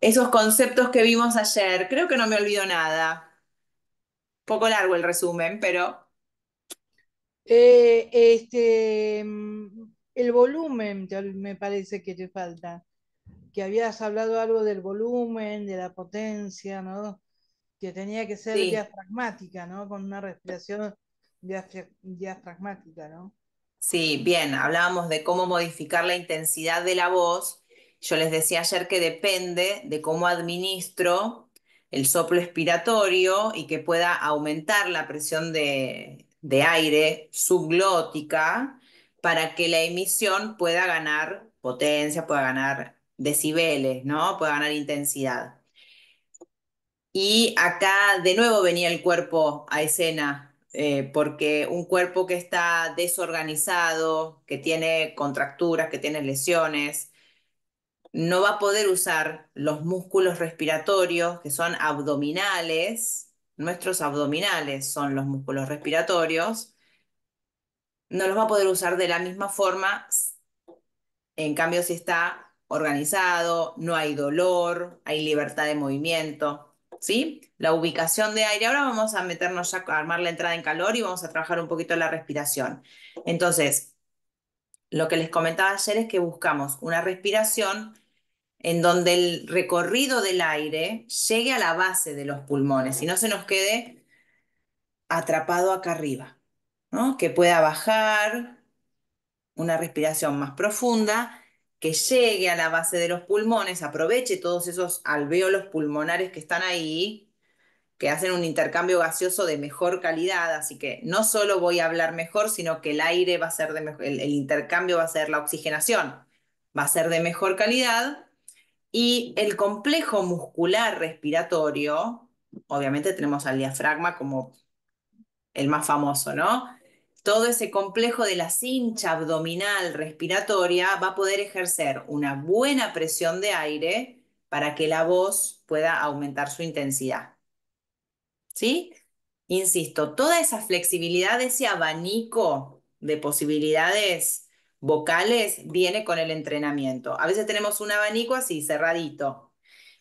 esos conceptos que vimos ayer. Creo que no me olvido nada. poco largo el resumen, pero... Eh, este, mm, el volumen me parece que te falta. Que habías hablado algo del volumen, de la potencia, Que tenía que ser diafragmática, Con una respiración diafragmática, Sí, bien, hablábamos de cómo modificar la intensidad de la voz yo les decía ayer que depende de cómo administro el soplo expiratorio y que pueda aumentar la presión de, aire subglótica para que la emisión pueda ganar potencia, pueda ganar decibeles, ¿no? Pueda ganar intensidad. Y acá de nuevo venía el cuerpo a escena, eh, porque un cuerpo que está desorganizado, que tiene contracturas, que tiene lesiones, no va a poder usar los músculos respiratorios que son abdominales, nuestros abdominales son los músculos respiratorios, no los va a poder usar de la misma forma, en cambio si está organizado, no hay dolor, hay libertad de movimiento, ¿sí? La ubicación de aire, ahora vamos a meternos ya a armar la entrada en calor y vamos a trabajar un poquito la respiración. Entonces, lo que les comentaba ayer es que buscamos una respiración en donde el recorrido del aire llegue a la base de los pulmones y no se nos quede atrapado acá arriba, ¿no? que pueda bajar una respiración más profunda, que llegue a la base de los pulmones, aproveche todos esos alvéolos pulmonares que están ahí, que hacen un intercambio gaseoso de mejor calidad, así que no solo voy a hablar mejor, sino que el aire va a ser de el intercambio va a ser la oxigenación, va a ser de mejor calidad y el complejo muscular respiratorio, obviamente tenemos al diafragma como el más famoso, ¿no? Todo ese complejo de la cincha abdominal respiratoria va a poder ejercer una buena presión de aire para que la voz pueda aumentar su intensidad. ¿Sí? Insisto, toda esa flexibilidad, ese abanico de posibilidades vocales viene con el entrenamiento. A veces tenemos un abanico así, cerradito.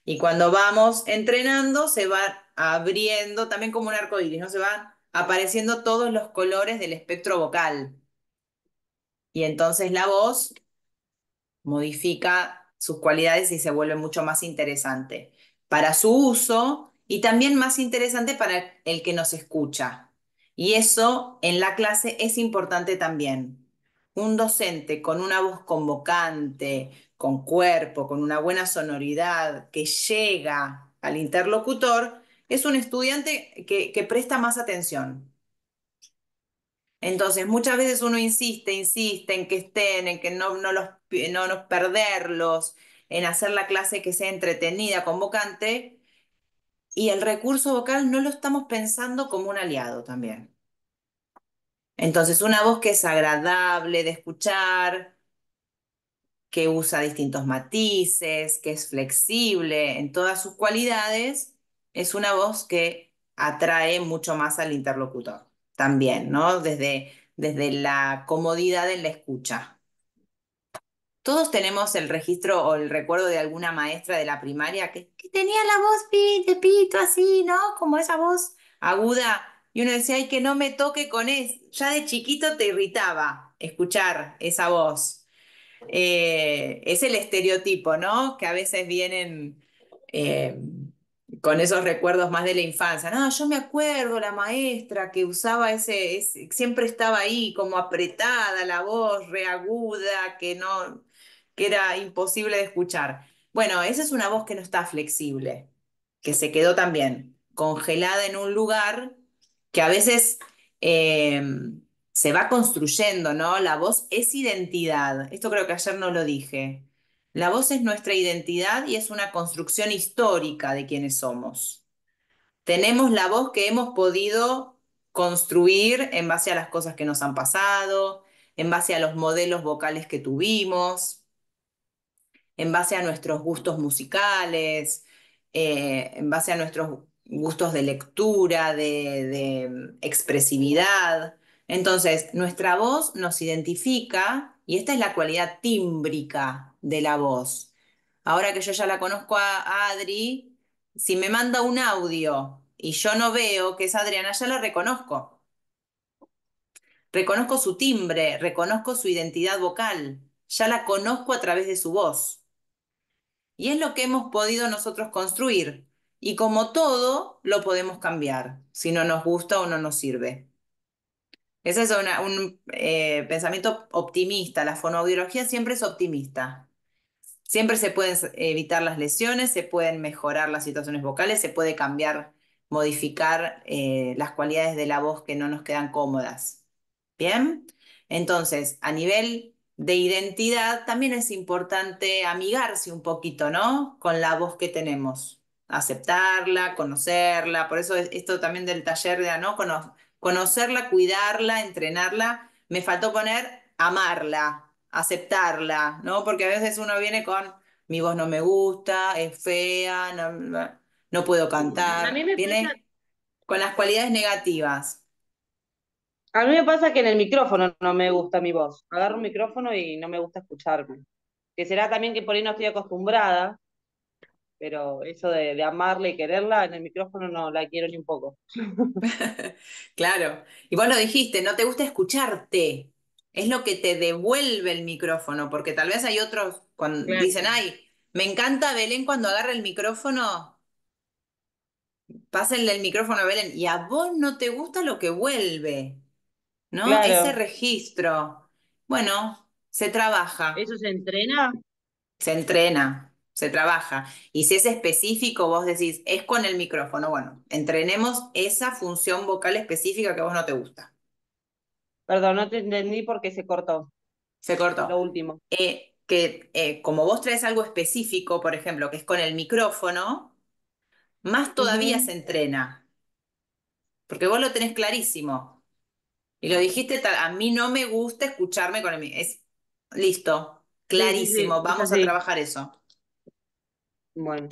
Y cuando vamos entrenando, se va abriendo también como un arco iris, ¿no? Se van apareciendo todos los colores del espectro vocal. Y entonces la voz modifica sus cualidades y se vuelve mucho más interesante para su uso y también más interesante para el que nos escucha. Y eso en la clase es importante también un docente con una voz convocante, con cuerpo, con una buena sonoridad, que llega al interlocutor, es un estudiante que, presta más atención. Entonces, muchas veces uno insiste, insiste en que estén, en que no, los, no nos perderlos, en hacer la clase que sea entretenida, convocante, y el recurso vocal no lo estamos pensando como un aliado también. Entonces, una voz que es agradable de escuchar, que usa distintos matices, que es flexible en todas sus cualidades, es una voz que atrae mucho más al interlocutor también, ¿no? Desde, desde la comodidad en la escucha. Todos tenemos el registro o el recuerdo de alguna maestra de la primaria que, tenía la voz de pito así, ¿no? Como esa voz aguda y uno decía, ay, que no me toque con eso. Ya de chiquito te irritaba escuchar esa voz. Eh, es el estereotipo, ¿no? Que a veces vienen eh, con esos recuerdos más de la infancia. No, yo me acuerdo la maestra que usaba ese, siempre estaba ahí como apretada la voz, reaguda, que no, que era imposible de escuchar. Bueno, esa es una voz que no está flexible, que se quedó también congelada en un lugar que a veces eh, se va construyendo, ¿no? La voz es identidad. Esto creo que ayer no lo dije. La voz es nuestra identidad y es una construcción histórica de quienes somos. Tenemos la voz que hemos podido construir en base a las cosas que nos han pasado, en base a los modelos vocales que tuvimos, en base a nuestros gustos musicales, eh, en base a nuestros gustos de lectura, de, mm, expresividad. Entonces, nuestra voz nos identifica y esta es la cualidad tímbrica de la voz. Ahora que yo ya la conozco a Adri, si me manda un audio y yo no veo que es Adriana, ya la reconozco. Reconozco su timbre, reconozco su identidad vocal, ya la conozco a través de su voz. Y es lo que hemos podido nosotros construir, y como todo, lo podemos cambiar si no nos gusta o no nos sirve. Ese es un eh, pensamiento optimista. La fonobiología siempre es optimista. Siempre se pueden evitar las lesiones, se pueden mejorar las situaciones vocales, se puede cambiar, modificar eh, las cualidades de la voz que no nos quedan cómodas. ¿Bien? Entonces, a nivel de identidad, también es importante amigarse un poquito, ¿no? Con la voz que tenemos aceptarla, conocerla, por eso esto también del taller de ¿no? conocerla, cuidarla, entrenarla, me faltó poner amarla, aceptarla, ¿no? Porque a veces uno viene con mi voz no me gusta, es fea, no, puedo cantar. viene con las cualidades negativas. A mí me pasa que en el micrófono no me gusta mi voz. Agarro un micrófono y no me gusta escucharme. Que será también que por ahí no estoy acostumbrada pero eso de, de, amarla y quererla en el micrófono no la quiero ni un poco. claro. Y vos lo dijiste, no te gusta escucharte. Es lo que te devuelve el micrófono, porque tal vez hay otros cuando dicen, ay, me encanta Belén cuando agarra el micrófono. Pásenle el micrófono a Belén. Y a vos no te gusta lo que vuelve, ¿no? Ese registro. Bueno, se trabaja. ¿Eso se entrena? Se entrena se trabaja. Y si es específico, vos decís, es con el micrófono. Bueno, entrenemos esa función vocal específica que a vos no te gusta. Perdón, no te entendí porque se cortó. Se cortó. Lo último. Eh, que eh, como vos traes algo específico, por ejemplo, que es con el micrófono, más todavía se entrena. Porque vos lo tenés clarísimo. Y lo dijiste, a mí no me gusta escucharme con el... Es, listo, clarísimo, vamos a trabajar eso. Bueno.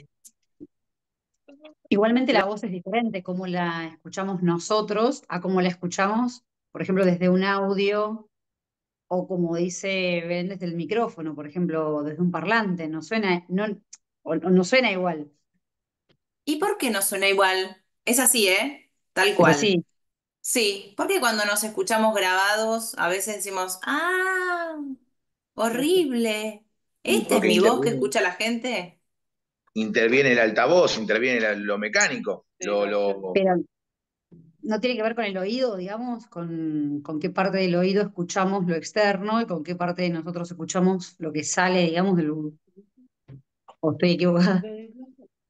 Igualmente la voz es diferente, como la escuchamos nosotros a cómo la escuchamos, por ejemplo, desde un audio o como dice Ben desde el micrófono, por ejemplo, desde un parlante, no suena, no, no suena igual. ¿Y por qué no suena igual? Es así, ¿eh? Tal cual. Sí. Sí, porque cuando nos escuchamos grabados, a veces decimos, ah, este. horrible, esta es mi voz que escucha la gente interviene el altavoz, interviene lo mecánico. Lo, no tiene que ver con el oído, digamos, con, con, qué parte del oído escuchamos lo externo y con qué parte de nosotros escuchamos lo que sale, digamos, del... ¿O estoy equivocada?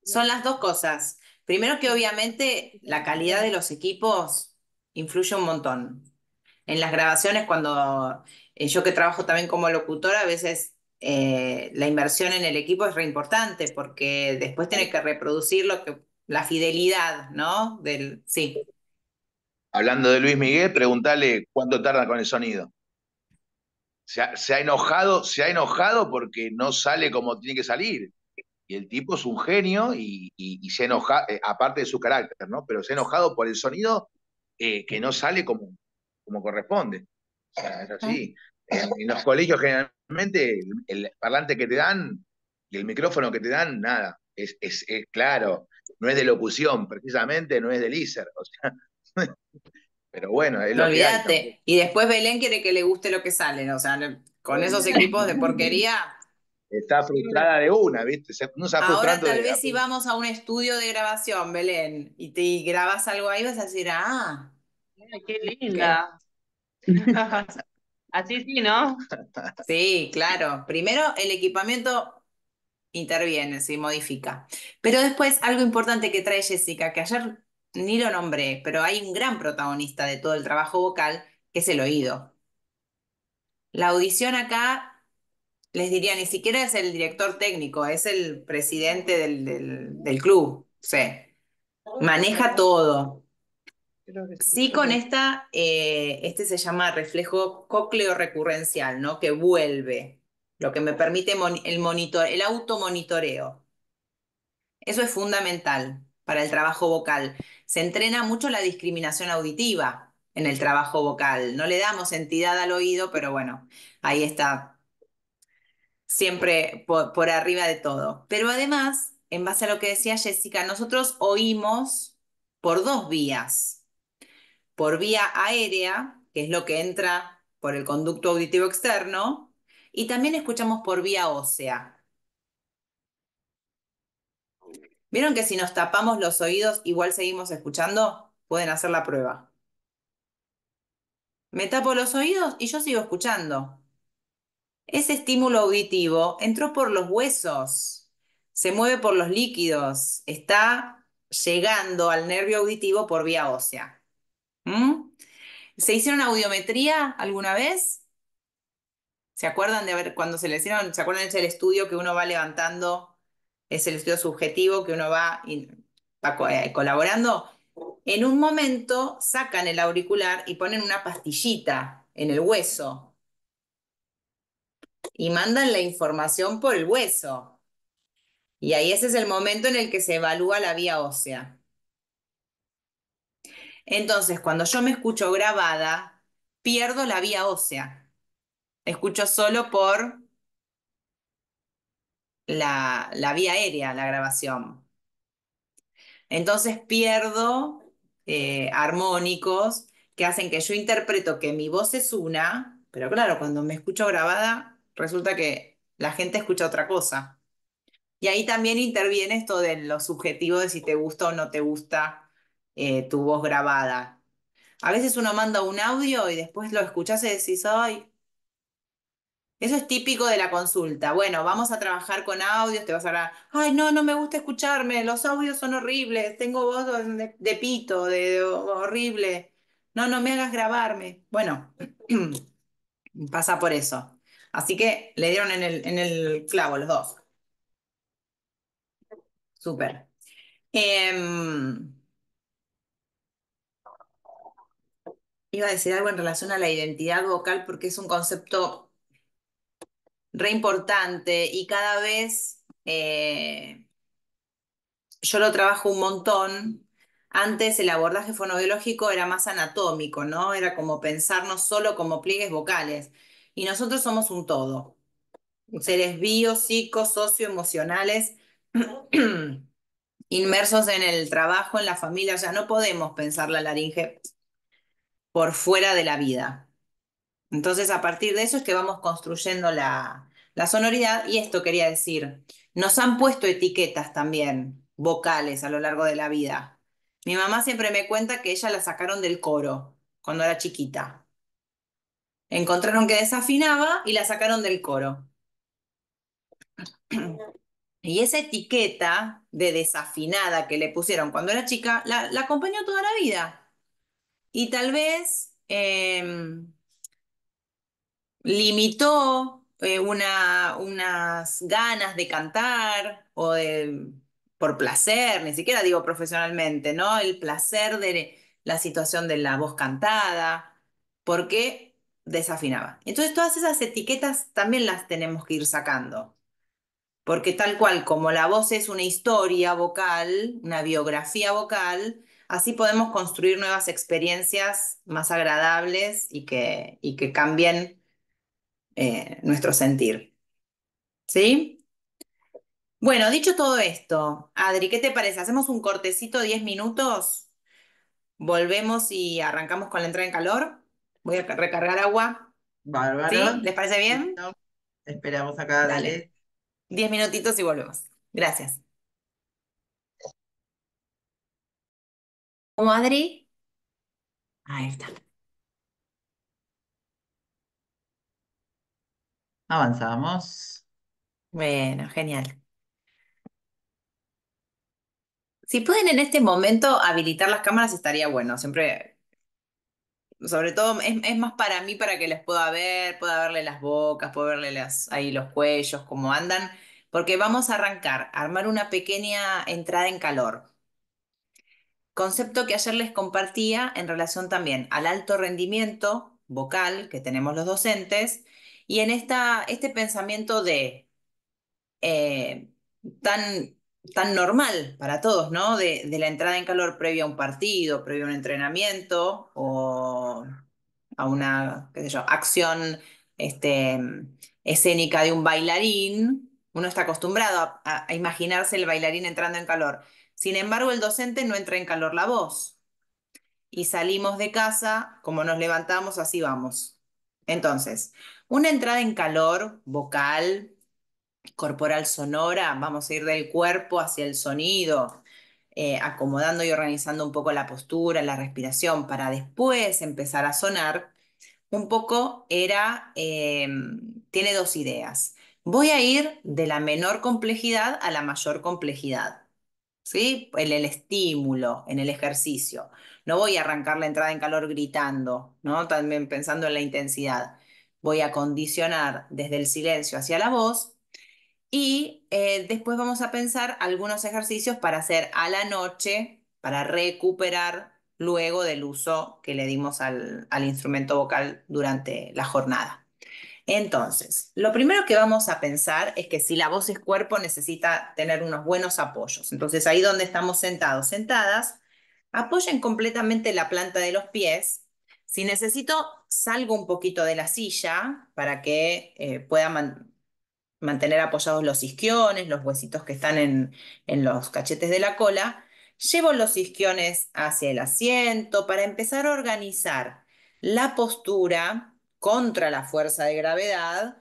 Son las dos cosas. Primero que obviamente la calidad de los equipos influye un montón. En las grabaciones, cuando eh, yo que trabajo también como locutora, a veces eh, la inversión en el equipo es re importante porque después tiene que reproducir lo que, la fidelidad, ¿no? Del, sí. Hablando de Luis Miguel, pregúntale cuánto tarda con el sonido. Se ha, se ha, enojado, se ha enojado porque no sale como tiene que salir. Y el tipo es un genio y, se enoja, eh, aparte de su carácter, ¿no? Pero se ha enojado por el sonido eh, que no sale como, como corresponde. O sea, es así en los colegios generalmente el, parlante que te dan y el micrófono que te dan, nada, es, es, claro, no es de locución precisamente, no es de ISER, o sea, pero bueno, es Y después Belén quiere que le guste lo que sale, o sea, con esos equipos de porquería. Está frustrada de una, ¿viste? Ahora tal vez si vamos a un estudio de grabación, Belén, y te grabas algo ahí, vas a decir, ah. qué linda. Así sí, ¿no? Sí, claro. Primero, el equipamiento interviene, se modifica. Pero después, algo importante que trae Jessica, que ayer ni lo nombré, pero hay un gran protagonista de todo el trabajo vocal, que es el oído. La audición acá, les diría, ni siquiera es el director técnico, es el presidente del, club, sí. Maneja todo sí. con esta, eh, este se llama reflejo cócleo recurrencial, ¿no? Que vuelve, lo que me permite el, monitor el automonitoreo. Eso es fundamental para el trabajo vocal. Se entrena mucho la discriminación auditiva en el trabajo vocal. No le damos entidad al oído, pero bueno, ahí está siempre por arriba de todo. Pero además, en base a lo que decía Jessica, nosotros oímos por dos vías por vía aérea, que es lo que entra por el conducto auditivo externo, y también escuchamos por vía ósea. ¿Vieron que si nos tapamos los oídos igual seguimos escuchando? Pueden hacer la prueba. Me tapo los oídos y yo sigo escuchando. Ese estímulo auditivo entró por los huesos, se mueve por los líquidos, está llegando al nervio auditivo por vía ósea. ¿Se hicieron audiometría alguna vez? ¿Se acuerdan de haber, cuando se le hicieron, se acuerdan es el estudio que uno va levantando, es el estudio subjetivo que uno va, eh, colaborando? En un momento sacan el auricular y ponen una pastillita en el hueso y mandan la información por el hueso. Y ahí ese es el momento en el que se evalúa la vía ósea. Entonces, cuando yo me escucho grabada, pierdo la vía ósea. Escucho solo por la, vía aérea, la grabación. Entonces pierdo eh, armónicos que hacen que yo interpreto que mi voz es una, pero claro, cuando me escucho grabada, resulta que la gente escucha otra cosa. Y ahí también interviene esto de lo subjetivo de si te gusta o no te gusta eh, tu voz grabada. A veces uno manda un audio y después lo escuchas y decís, ay, eso es típico de la consulta. Bueno, vamos a trabajar con audios, te vas a hablar, ay, no, no me gusta escucharme, los audios son horribles, tengo voz de, pito, de, horrible, no, no me hagas grabarme. Bueno, pasa por eso. Así que le dieron en el, en el clavo los dos. Súper. Em, iba a decir algo en relación a la identidad vocal porque es un concepto re importante y cada vez eh, yo lo trabajo un montón. Antes el abordaje fonobiológico era más anatómico, ¿no? Era como pensarnos solo como pliegues vocales. Y nosotros somos un todo. Seres bio, psico, socioemocionales, inmersos en el trabajo, en la familia. Ya no podemos pensar la laringe por fuera de la vida. Entonces, a partir de eso es que vamos construyendo la, sonoridad y esto quería decir, nos han puesto etiquetas también vocales a lo largo de la vida. Mi mamá siempre me cuenta que ella la sacaron del coro cuando era chiquita. Encontraron que desafinaba y la sacaron del coro. Y esa etiqueta de desafinada que le pusieron cuando era chica la, la acompañó toda la vida. Y tal vez em, limitó eh, unas ganas de cantar o por placer, ni siquiera digo profesionalmente, ¿no? El placer de la situación de la voz cantada, porque desafinaba. Entonces todas esas etiquetas también las tenemos que ir sacando, porque tal cual como la voz es una historia vocal, una biografía vocal, Así podemos construir nuevas experiencias más agradables y que, y que cambien eh, nuestro sentir. ¿Sí? Bueno, dicho todo esto, Adri, ¿qué te parece? ¿Hacemos un cortecito 10 minutos? ¿Volvemos y arrancamos con la entrada en calor? Voy a recargar agua. ¿Les parece bien? esperamos acá, dale. 10 minutitos y volvemos. Gracias. ¿Cómo, Adri? Ahí está. Avanzamos. Bueno, genial. Si pueden en este momento habilitar las cámaras, estaría bueno. Siempre, sobre todo, es, más para mí, para que les pueda ver, pueda verle las bocas, pueda verle las, ahí los cuellos, cómo andan, porque vamos a arrancar, armar una pequeña entrada en calor. Concepto que ayer les compartía en relación también al alto rendimiento vocal que tenemos los docentes y en esta, este pensamiento de eh, tan, tan normal para todos, ¿no? De, la entrada en calor previo a un partido, previo a un entrenamiento o a una, acción este, escénica de un bailarín. Uno está acostumbrado a imaginarse el bailarín entrando en calor. Sin embargo, el docente no entra en calor la voz. Y salimos de casa, como nos levantamos, así vamos. Entonces, una entrada en calor vocal, corporal sonora, vamos a ir del cuerpo hacia el sonido, eh, acomodando y organizando un poco la postura, la respiración, para después empezar a sonar, un poco era, eh, tiene dos ideas. Voy a ir de la menor complejidad a la mayor complejidad. En el estímulo, en el ejercicio. No voy a arrancar la entrada en calor gritando, ¿no? También pensando en la intensidad. Voy a condicionar desde el silencio hacia la voz y eh, después vamos a pensar algunos ejercicios para hacer a la noche, para recuperar luego del uso que le dimos al instrumento vocal durante la jornada. Entonces, lo primero que vamos a pensar es que si la voz es cuerpo necesita tener unos buenos apoyos. Entonces, ahí donde estamos sentados, sentadas, apoyen completamente la planta de los pies. Si necesito, salgo un poquito de la silla para que eh, pueda mantener apoyados los isquiones, los huesitos que están en, en los cachetes de la cola. Llevo los isquiones hacia el asiento para empezar a organizar la postura contra la fuerza de gravedad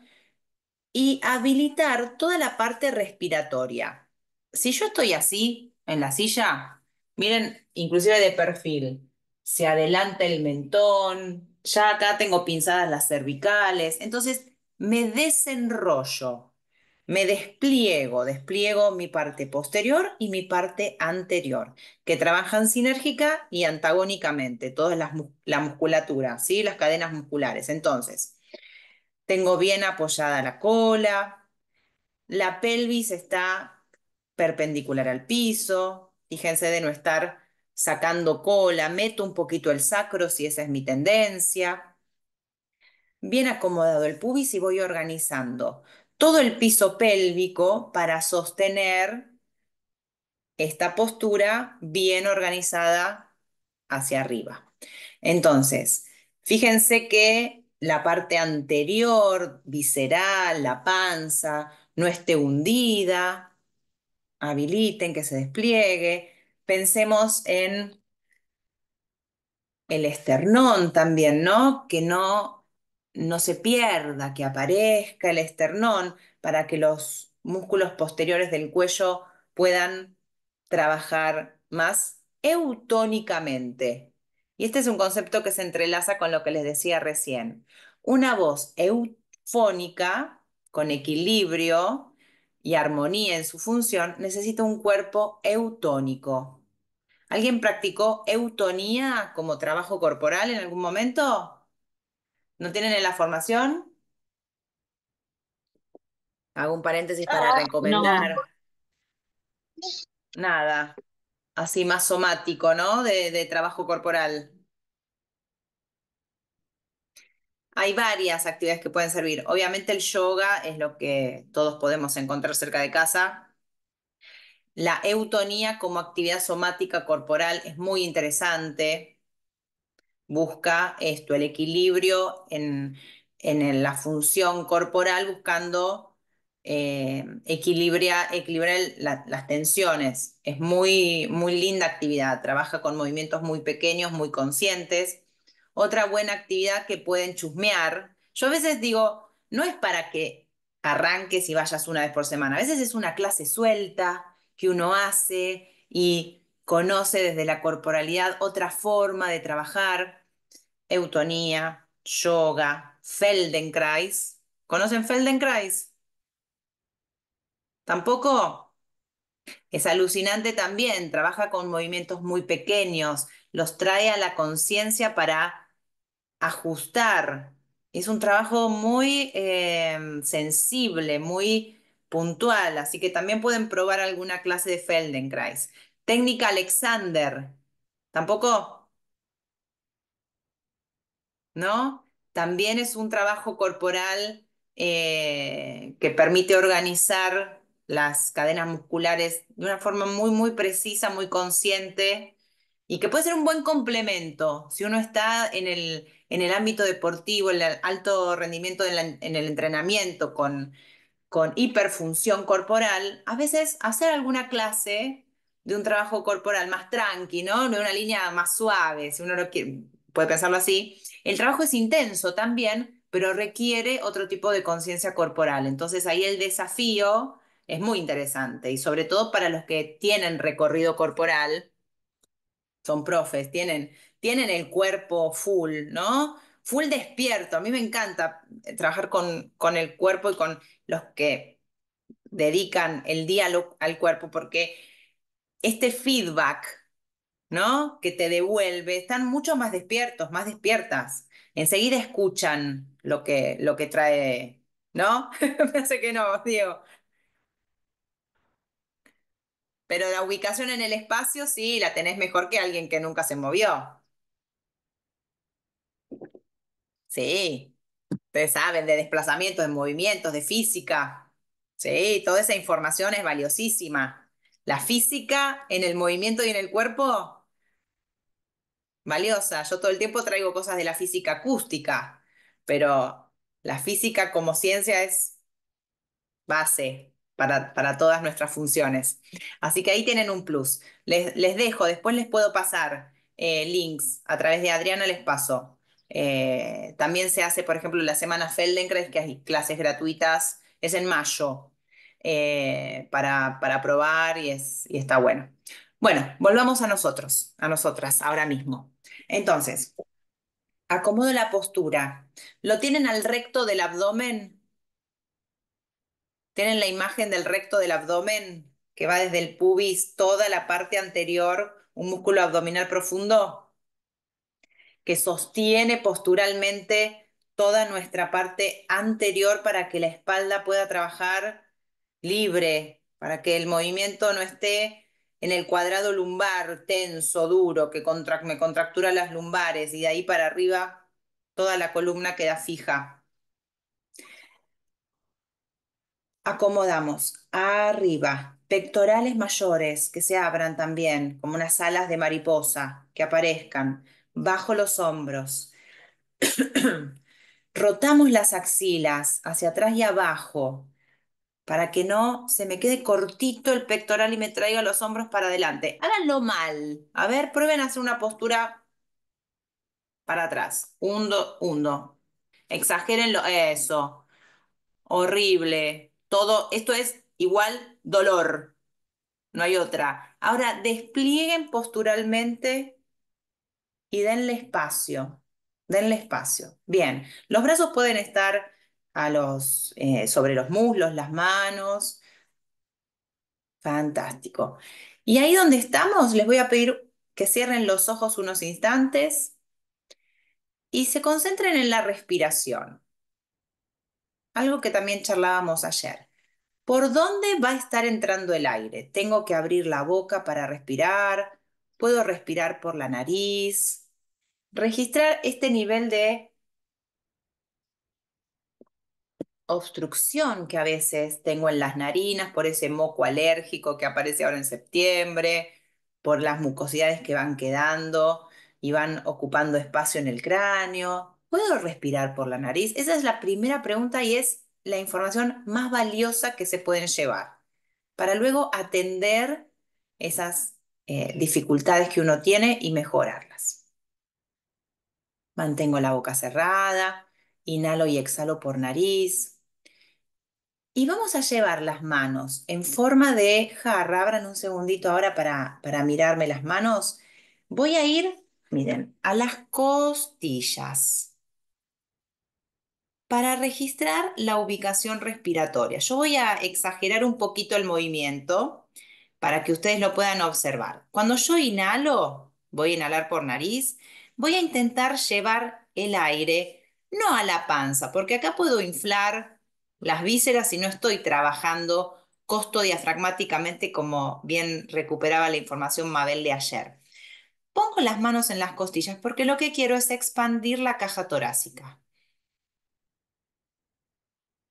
y habilitar toda la parte respiratoria. Si yo estoy así en la silla, miren, inclusive de perfil, se adelanta el mentón, ya acá tengo pinzadas las cervicales, entonces me desenrollo, me despliego, despliego mi parte posterior y mi parte anterior, que trabajan sinérgica y antagónicamente, todas las la musculatura, ¿sí? las cadenas musculares. Entonces, tengo bien apoyada la cola, la pelvis está perpendicular al piso, fíjense de no estar sacando cola, meto un poquito el sacro si esa es mi tendencia. Bien acomodado el pubis y voy organizando todo el piso pélvico para sostener esta postura bien organizada hacia arriba. Entonces, fíjense que la parte anterior, visceral, la panza, no esté hundida, habiliten que se despliegue. Pensemos en el esternón también, ¿no? Que no no se pierda, que aparezca el esternón para que los músculos posteriores del cuello puedan trabajar más eutónicamente. Y este es un concepto que se entrelaza con lo que les decía recién. Una voz eufónica, con equilibrio y armonía en su función, necesita un cuerpo eutónico. ¿Alguien practicó eutonía como trabajo corporal en algún momento? ¿No tienen en la formación? Hago un paréntesis para ah, recomendar. Nada. Así más somático, ¿no? De, de trabajo corporal. Hay varias actividades que pueden servir. Obviamente el yoga es lo que todos podemos encontrar cerca de casa. La eutonía como actividad somática corporal es muy interesante busca esto, el equilibrio en, la función corporal, buscando eh, equilibrar, las tensiones. Es muy, muy linda actividad, trabaja con movimientos muy pequeños, muy conscientes. Otra buena actividad que pueden chusmear. Yo a veces digo, no es para que arranques y vayas una vez por semana, a veces es una clase suelta que uno hace y conoce desde la corporalidad otra forma de trabajar, eutonía, yoga, Feldenkrais. ¿Conocen Feldenkrais? ¿Tampoco? Es alucinante también, trabaja con movimientos muy pequeños, los trae a la conciencia para ajustar. Es un trabajo muy em, sensible, muy puntual, así que también pueden probar alguna clase de Feldenkrais. Técnica Alexander. ¿Tampoco? ¿No? También es un trabajo corporal eh, que permite organizar las cadenas musculares de una forma muy, muy precisa, muy consciente y que puede ser un buen complemento si uno está en el, en el ámbito deportivo, en el alto rendimiento en, en el entrenamiento con, con hiperfunción corporal, a veces hacer alguna clase de un trabajo corporal más tranqui, ¿no? De una línea más suave, si uno lo quiere, puede pensarlo así. El trabajo es intenso también, pero requiere otro tipo de conciencia corporal. Entonces ahí el desafío es muy interesante y sobre todo para los que tienen recorrido corporal, son profes, tienen, tienen el cuerpo full, ¿no? Full despierto. A mí me encanta trabajar con, con el cuerpo y con los que dedican el día al cuerpo porque este feedback, ¿no? Que te devuelve, están mucho más despiertos, más despiertas. Enseguida escuchan lo que, lo que trae, ¿no? Me hace que no, Diego. Pero la ubicación en el espacio sí la tenés mejor que alguien que nunca se movió. Sí, ustedes saben de desplazamientos, de movimientos, de física. Sí, toda esa información es valiosísima la física en el movimiento y en el cuerpo, valiosa. Yo todo el tiempo traigo cosas de la física acústica, pero la física como ciencia es base para, todas nuestras funciones. Así que ahí tienen un plus. Les, dejo, después les puedo pasar eh, links a través de Adriana, les paso. Eh, también se hace, por ejemplo, la semana Feldenkrais, que hay clases gratuitas, es en mayo, eh, para, probar y, es, y está bueno. Bueno, volvamos a nosotros, a nosotras, ahora mismo. Entonces, acomodo la postura. ¿Lo tienen al recto del abdomen? ¿Tienen la imagen del recto del abdomen que va desde el pubis, toda la parte anterior, un músculo abdominal profundo que sostiene posturalmente toda nuestra parte anterior para que la espalda pueda trabajar libre, para que el movimiento no esté en el cuadrado lumbar tenso, duro, que me contractura las lumbares y de ahí para arriba toda la columna queda fija. Acomodamos arriba, pectorales mayores que se abran también, como unas alas de mariposa que aparezcan bajo los hombros. Rotamos las axilas hacia atrás y abajo, para que no se me quede cortito el pectoral y me traiga los hombros para adelante. Háganlo mal. A ver, prueben a hacer una postura para atrás. Hundo, hundo. lo Eso. Horrible. Todo, esto es igual dolor. No hay otra. Ahora desplieguen posturalmente y denle espacio. Denle espacio. Bien. Los brazos pueden estar los, eh, sobre los muslos, las manos. Fantástico. Y ahí donde estamos, les voy a pedir que cierren los ojos unos instantes y se concentren en la respiración. Algo que también charlábamos ayer. ¿Por dónde va a estar entrando el aire? ¿Tengo que abrir la boca para respirar? ¿Puedo respirar por la nariz? Registrar este nivel de obstrucción que a veces tengo en las narinas, por ese moco alérgico que aparece ahora en septiembre, por las mucosidades que van quedando y van ocupando espacio en el cráneo. ¿Puedo respirar por la nariz? Esa es la primera pregunta y es la información más valiosa que se pueden llevar para luego atender esas eh, dificultades que uno tiene y mejorarlas. Mantengo la boca cerrada, inhalo y exhalo por nariz, y vamos a llevar las manos en forma de jarra. Abran un segundito ahora para, para mirarme las manos. Voy a ir, miren, a las costillas para registrar la ubicación respiratoria. Yo voy a exagerar un poquito el movimiento para que ustedes lo puedan observar. Cuando yo inhalo, voy a inhalar por nariz, voy a intentar llevar el aire, no a la panza, porque acá puedo inflar las vísceras y no estoy trabajando costo diafragmáticamente como bien recuperaba la información Mabel de ayer. Pongo las manos en las costillas porque lo que quiero es expandir la caja torácica.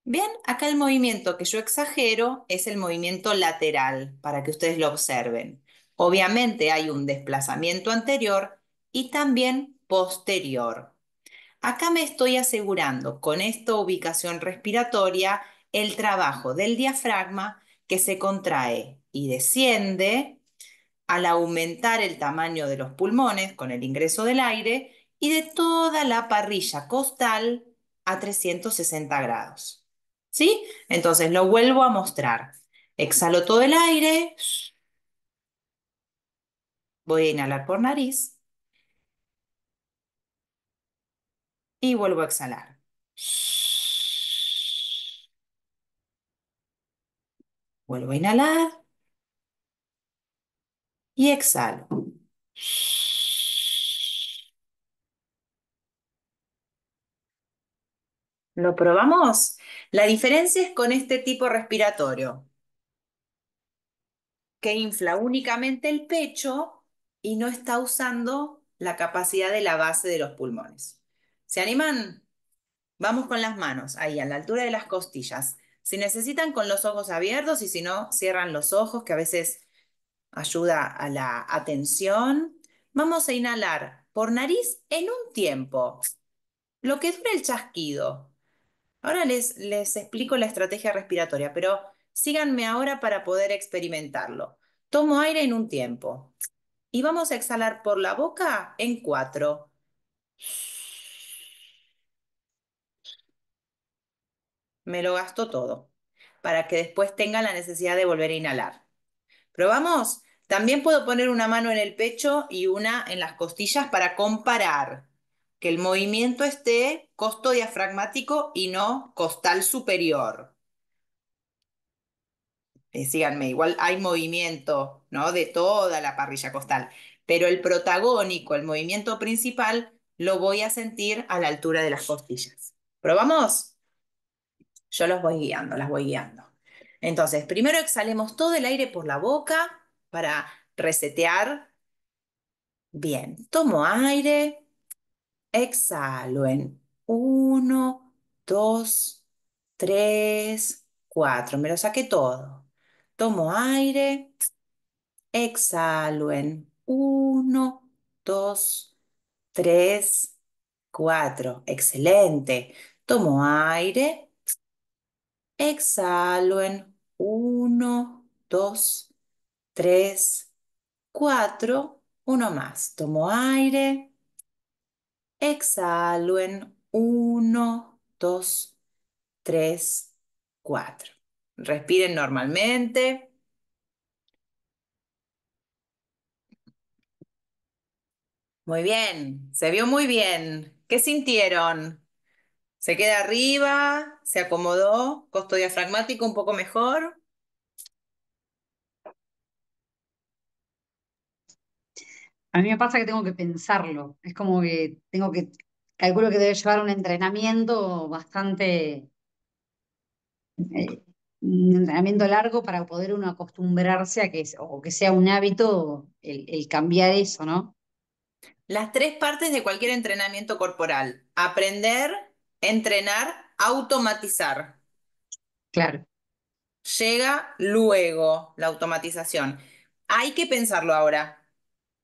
Bien, acá el movimiento que yo exagero es el movimiento lateral, para que ustedes lo observen. Obviamente hay un desplazamiento anterior y también posterior. Acá me estoy asegurando con esta ubicación respiratoria el trabajo del diafragma que se contrae y desciende al aumentar el tamaño de los pulmones con el ingreso del aire y de toda la parrilla costal a 360 grados. ¿Sí? Entonces lo vuelvo a mostrar. Exhalo todo el aire. Voy a inhalar por nariz. Y vuelvo a exhalar. Vuelvo a inhalar. Y exhalo. ¿Lo probamos? La diferencia es con este tipo respiratorio, que infla únicamente el pecho y no está usando la capacidad de la base de los pulmones. ¿Se animan? Vamos con las manos, ahí, a la altura de las costillas. Si necesitan, con los ojos abiertos y si no, cierran los ojos, que a veces ayuda a la atención. Vamos a inhalar por nariz en un tiempo, lo que dura el chasquido. Ahora les, les explico la estrategia respiratoria, pero síganme ahora para poder experimentarlo. Tomo aire en un tiempo y vamos a exhalar por la boca en cuatro. me lo gasto todo, para que después tenga la necesidad de volver a inhalar. ¿Probamos? También puedo poner una mano en el pecho y una en las costillas para comparar que el movimiento esté costo diafragmático y no costal superior. Eh, síganme, igual hay movimiento ¿no? de toda la parrilla costal, pero el protagónico, el movimiento principal, lo voy a sentir a la altura de las costillas. ¿Probamos? Yo los voy guiando, las voy guiando. Entonces, primero exhalemos todo el aire por la boca para resetear. Bien, tomo aire, exhalo en 1, 2, 3, 4. Me lo saqué todo. Tomo aire, exhalo en 1, 2, 3, 4. Excelente. Tomo aire, Exhalo en 1, 2, 3, 4, uno más. Tomo aire. Exhalo en 1, 2, 3, 4. Respiren normalmente. Muy bien, se vio muy bien. ¿Qué sintieron? ¿Se queda arriba? se acomodó, costo diafragmático un poco mejor. A mí me pasa que tengo que pensarlo, es como que tengo que, calculo que debe llevar un entrenamiento bastante, eh, un entrenamiento largo para poder uno acostumbrarse a que, o que sea un hábito el, el cambiar eso, ¿no? Las tres partes de cualquier entrenamiento corporal, aprender, entrenar automatizar. Claro. Llega luego la automatización. Hay que pensarlo ahora.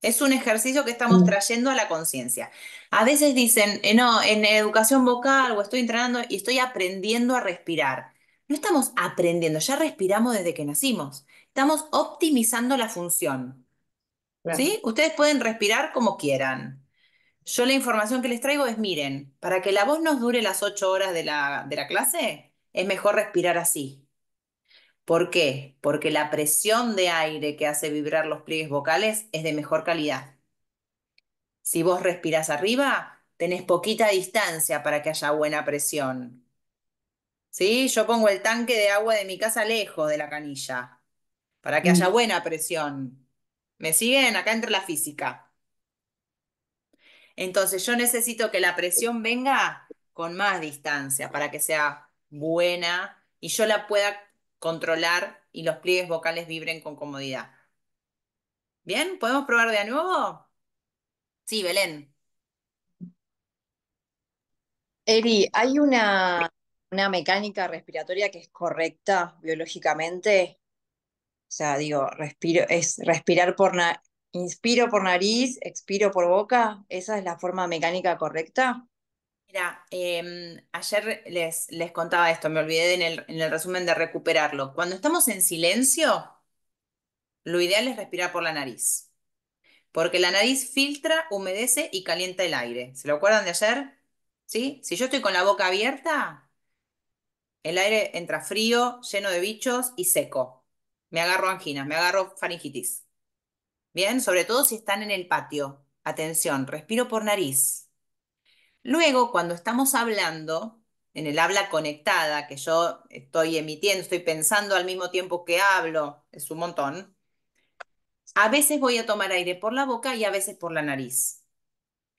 Es un ejercicio que estamos mm. trayendo a la conciencia. A veces dicen, eh, no, en educación vocal o estoy entrenando y estoy aprendiendo a respirar. No estamos aprendiendo, ya respiramos desde que nacimos. Estamos optimizando la función. ¿Sí? Ustedes pueden respirar como quieran. Yo la información que les traigo es, miren, para que la voz nos dure las ocho horas de la, clase, es mejor respirar así. ¿Por qué? Porque la presión de aire que hace vibrar los pliegues vocales es de mejor calidad. Si vos respirás arriba, tenés poquita distancia para que haya buena presión. ¿Sí? Yo pongo el tanque de agua de mi casa lejos de la canilla, para que mm. haya buena presión. ¿Me siguen? Acá entra la física. Entonces yo necesito que la presión venga con más distancia para que sea buena y yo la pueda controlar y los pliegues vocales vibren con comodidad. ¿Bien? ¿Podemos probar de nuevo? Sí, Belén. Eri, ¿hay una, una mecánica respiratoria que es correcta biológicamente? O sea, digo, respiro, es respirar por, na inspiro por nariz, expiro por boca, ¿esa es la forma mecánica correcta? Mira, em, ayer les, les contaba esto, me olvidé en el, en el resumen de recuperarlo. Cuando estamos en silencio, lo ideal es respirar por la nariz, porque la nariz filtra, humedece y calienta el aire. ¿Se lo acuerdan de ayer? ¿Sí? Si yo estoy con la boca abierta, el aire entra frío, lleno de bichos y seco. Me agarro anginas, me agarro faringitis. Bien, sobre todo si están en el patio. Atención, respiro por nariz. Luego, cuando estamos hablando, en el habla conectada, que yo estoy emitiendo, estoy pensando al mismo tiempo que hablo, es un montón, a veces voy a tomar aire por la boca y a veces por la nariz.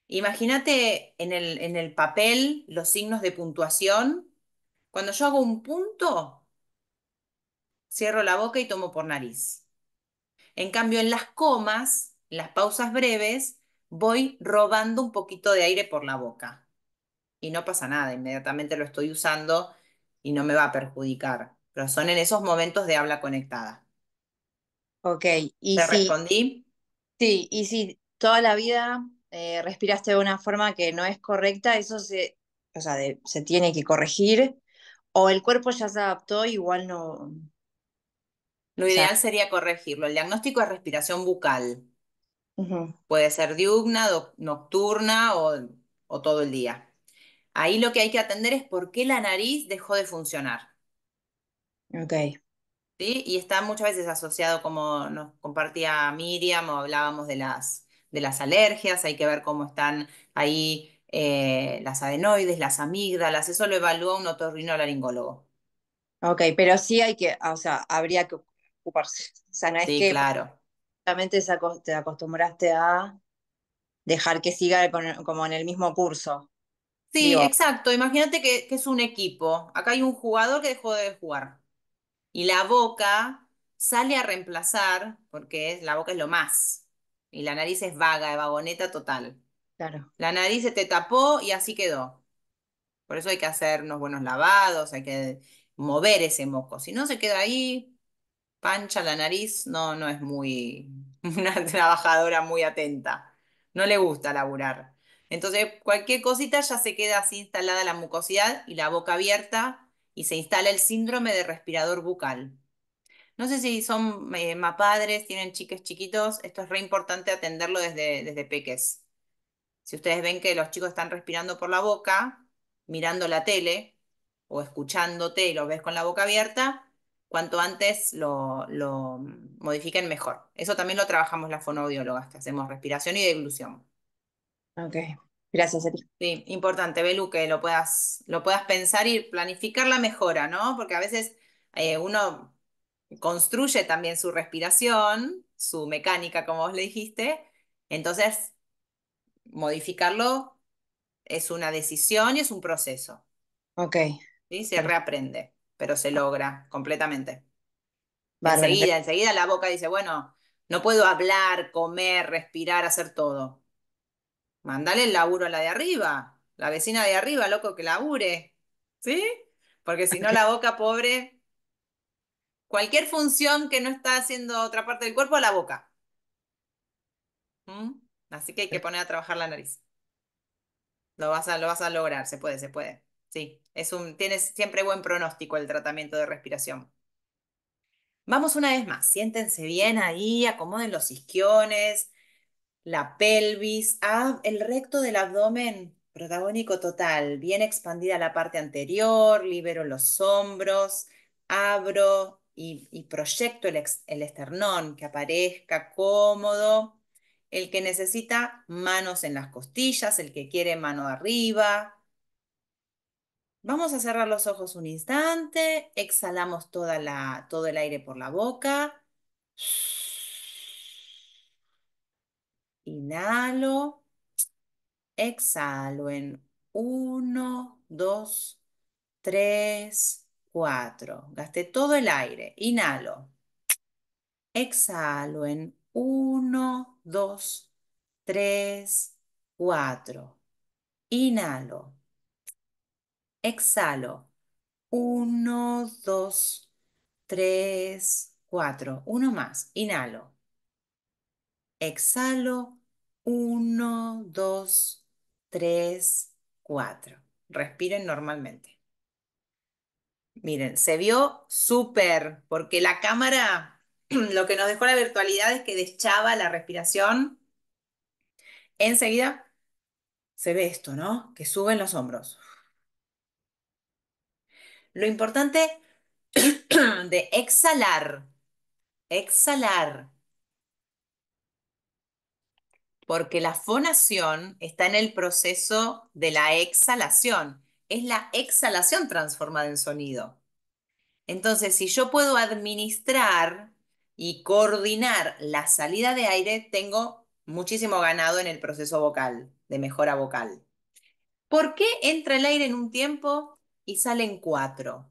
Imagínate en el, en el papel los signos de puntuación. Cuando yo hago un punto, cierro la boca y tomo por nariz. En cambio, en las comas, las pausas breves, voy robando un poquito de aire por la boca. Y no pasa nada, inmediatamente lo estoy usando y no me va a perjudicar. Pero son en esos momentos de habla conectada. Ok. ¿Te respondí? Sí, y si toda la vida eh, respiraste de una forma que no es correcta, eso se, o sea, se tiene que corregir. O el cuerpo ya se adaptó, igual no, lo ideal sería corregirlo. El diagnóstico es respiración bucal. Puede ser diurna, nocturna o, todo el día. Ahí lo que hay que atender es por qué la nariz dejó de funcionar. Ok. ¿Sí? Y está muchas veces asociado, como nos compartía Miriam, o hablábamos de las, de las alergias, hay que ver cómo están ahí eh, las adenoides, las amígdalas, eso lo evalúa un otorrinolaringólogo. Ok, pero sí hay que, o sea, habría que o sea, no es sí, que claro. te acostumbraste a dejar que siga como en el mismo curso. Sí, exacto. Imagínate que, es un equipo. Acá hay un jugador que dejó de jugar. Y la boca sale a reemplazar, porque es, la boca es lo más. Y la nariz es vaga, de vagoneta total. Claro. La nariz se te tapó y así quedó. Por eso hay que hacer unos buenos lavados, hay que mover ese moco. Si no, se queda ahí pancha la nariz, no, no es muy una trabajadora muy atenta. No le gusta laburar. Entonces, cualquier cosita ya se queda así instalada la mucosidad y la boca abierta y se instala el síndrome de respirador bucal. No sé si son eh, más padres, tienen chiques chiquitos, esto es re importante atenderlo desde, desde peques. Si ustedes ven que los chicos están respirando por la boca, mirando la tele o escuchándote y lo ves con la boca abierta, cuanto antes lo, modifiquen mejor. Eso también lo trabajamos las fonoaudiólogas, que hacemos respiración y deglución. Ok, gracias, Sí, importante, Belu, que lo puedas, lo puedas pensar y planificar la mejora, ¿no? Porque a veces eh, uno construye también su respiración, su mecánica, como vos le dijiste, entonces modificarlo es una decisión y es un proceso. Ok. ¿Sí? Se reaprende pero se logra completamente. Enseguida, enseguida la boca dice, bueno, no puedo hablar, comer, respirar, hacer todo. Mándale el laburo a la de arriba, la vecina de arriba, loco, que labure. ¿Sí? Porque si no, la boca pobre. Cualquier función que no está haciendo otra parte del cuerpo, a la boca. ¿Mm? Así que hay que poner a trabajar la nariz. vas a, lo vas a lograr, se puede, se puede. Sí, es tienes siempre buen pronóstico el tratamiento de respiración. Vamos una vez más, siéntense bien ahí, acomoden los isquiones, la pelvis, ah, el recto del abdomen protagónico total, bien expandida la parte anterior, libero los hombros, abro y, proyecto el, el esternón que aparezca cómodo. El que necesita manos en las costillas, el que quiere mano arriba, Vamos a cerrar los ojos un instante, exhalamos toda la, todo el aire por la boca. Inhalo, exhalo en 1, 2, 3, 4. Gasté todo el aire. Inhalo. Exhalo en 1, 2, 3, 4. Inhalo. Exhalo. Uno, dos, tres, cuatro. Uno más. Inhalo. Exhalo. Uno, dos, tres, cuatro. Respiren normalmente. Miren, se vio súper, porque la cámara, lo que nos dejó la virtualidad es que deschaba la respiración. Enseguida se ve esto, ¿no? Que suben los hombros. Lo importante de exhalar, exhalar, porque la fonación está en el proceso de la exhalación. Es la exhalación transformada en sonido. Entonces, si yo puedo administrar y coordinar la salida de aire, tengo muchísimo ganado en el proceso vocal, de mejora vocal. ¿Por qué entra el aire en un tiempo y salen cuatro.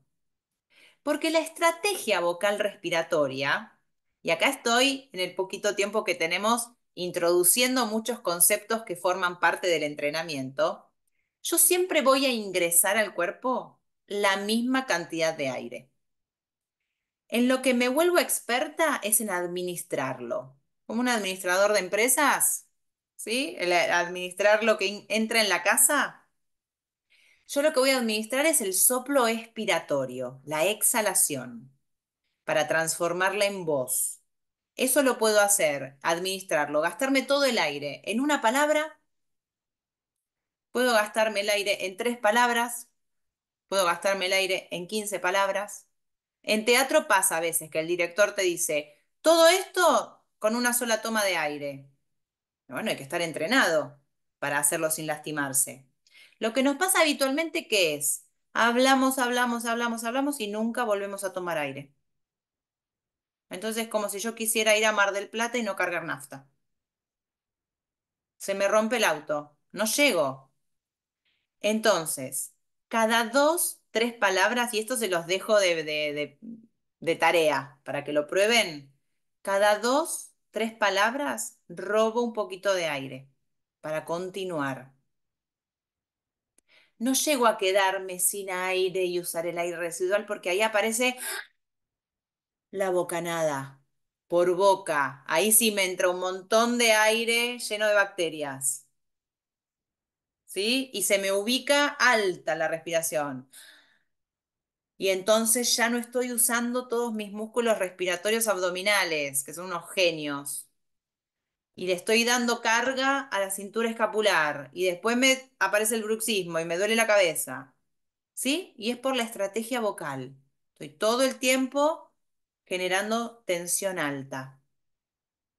Porque la estrategia vocal respiratoria, y acá estoy en el poquito tiempo que tenemos introduciendo muchos conceptos que forman parte del entrenamiento, yo siempre voy a ingresar al cuerpo la misma cantidad de aire. En lo que me vuelvo experta es en administrarlo. Como un administrador de empresas, ¿sí? administrar lo que entra en la casa, yo lo que voy a administrar es el soplo expiratorio, la exhalación, para transformarla en voz. Eso lo puedo hacer, administrarlo, gastarme todo el aire en una palabra. Puedo gastarme el aire en tres palabras, puedo gastarme el aire en quince palabras. En teatro pasa a veces que el director te dice, todo esto con una sola toma de aire. Bueno, hay que estar entrenado para hacerlo sin lastimarse. Lo que nos pasa habitualmente, ¿qué es? Hablamos, hablamos, hablamos, hablamos y nunca volvemos a tomar aire. Entonces, como si yo quisiera ir a Mar del Plata y no cargar nafta. Se me rompe el auto, no llego. Entonces, cada dos, tres palabras, y esto se los dejo de tarea para que lo prueben, cada dos, tres palabras robo un poquito de aire para continuar no llego a quedarme sin aire y usar el aire residual porque ahí aparece la bocanada por boca. Ahí sí me entra un montón de aire lleno de bacterias. ¿Sí? Y se me ubica alta la respiración. Y entonces ya no estoy usando todos mis músculos respiratorios abdominales, que son unos genios y le estoy dando carga a la cintura escapular y después me aparece el bruxismo y me duele la cabeza. ¿Sí? Y es por la estrategia vocal. Estoy todo el tiempo generando tensión alta.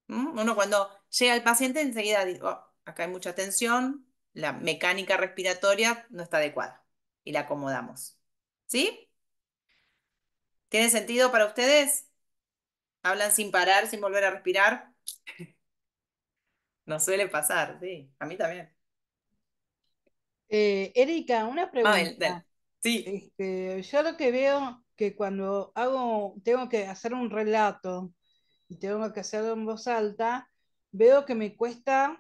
¿Mm? Uno cuando llega el paciente enseguida dice, oh, acá hay mucha tensión, la mecánica respiratoria no está adecuada y la acomodamos. ¿Sí? ¿Tiene sentido para ustedes? ¿Hablan sin parar, sin volver a respirar? Nos suele pasar, sí, a mí también. Eh, Erika, una ah, pregunta. Sí, este, yo lo que veo que cuando hago, tengo que hacer un relato y tengo que hacerlo en voz alta, veo que me cuesta,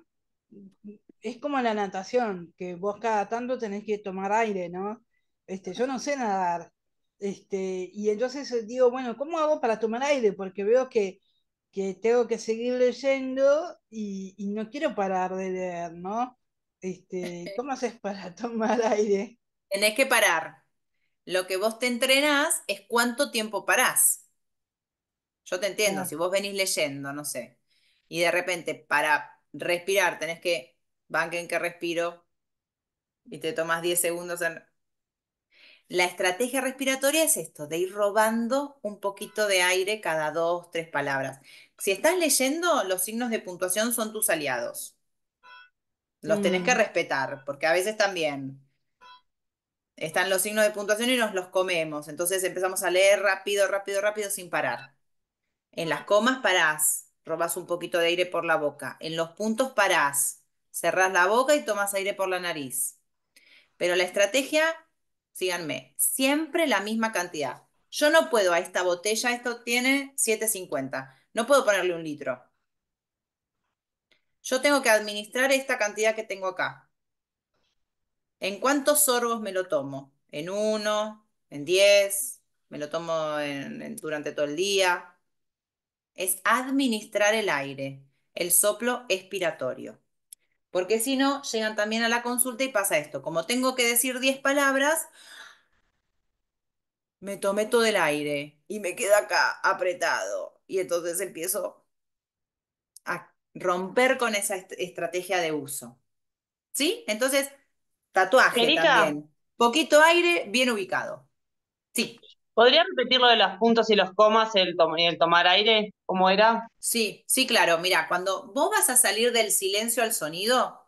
es como la natación, que vos cada tanto tenés que tomar aire, ¿no? Este, yo no sé nadar. Este, y entonces digo, bueno, ¿cómo hago para tomar aire? Porque veo que que tengo que seguir leyendo y, no quiero parar de leer, ¿no? Este, ¿Cómo haces para tomar aire? Tenés que parar. Lo que vos te entrenás es cuánto tiempo parás. Yo te entiendo, si vos venís leyendo, no sé, y de repente para respirar tenés que, banquen que respiro, y te tomas 10 segundos en la estrategia respiratoria es esto, de ir robando un poquito de aire cada dos, tres palabras. Si estás leyendo, los signos de puntuación son tus aliados. Los tenés que mm. respetar, porque a veces también están los signos de puntuación y nos los comemos. Entonces empezamos a leer rápido, rápido, rápido, sin parar. En las comas parás, robás un poquito de aire por la boca. En los puntos parás, cerrás la boca y tomas aire por la nariz. Pero la estrategia síganme, siempre la misma cantidad. Yo no puedo a esta botella, esto tiene 7,50. No puedo ponerle un litro. Yo tengo que administrar esta cantidad que tengo acá. ¿En cuántos sorbos me lo tomo? ¿En uno? ¿En diez? ¿Me lo tomo durante todo el día? Es administrar el aire, el soplo expiratorio. Porque si no, llegan también a la consulta y pasa esto. Como tengo que decir 10 palabras, me tomé todo el aire y me quedo acá apretado. Y entonces empiezo a romper con esa estrategia de uso. ¿Sí? Entonces, tatuaje también. Poquito aire, bien ubicado. Sí. ¿Podría repetir lo de los puntos y los comas, el, el tomar aire? ¿Cómo era? Sí, sí, claro. Mira, cuando vos vas a salir del silencio al sonido,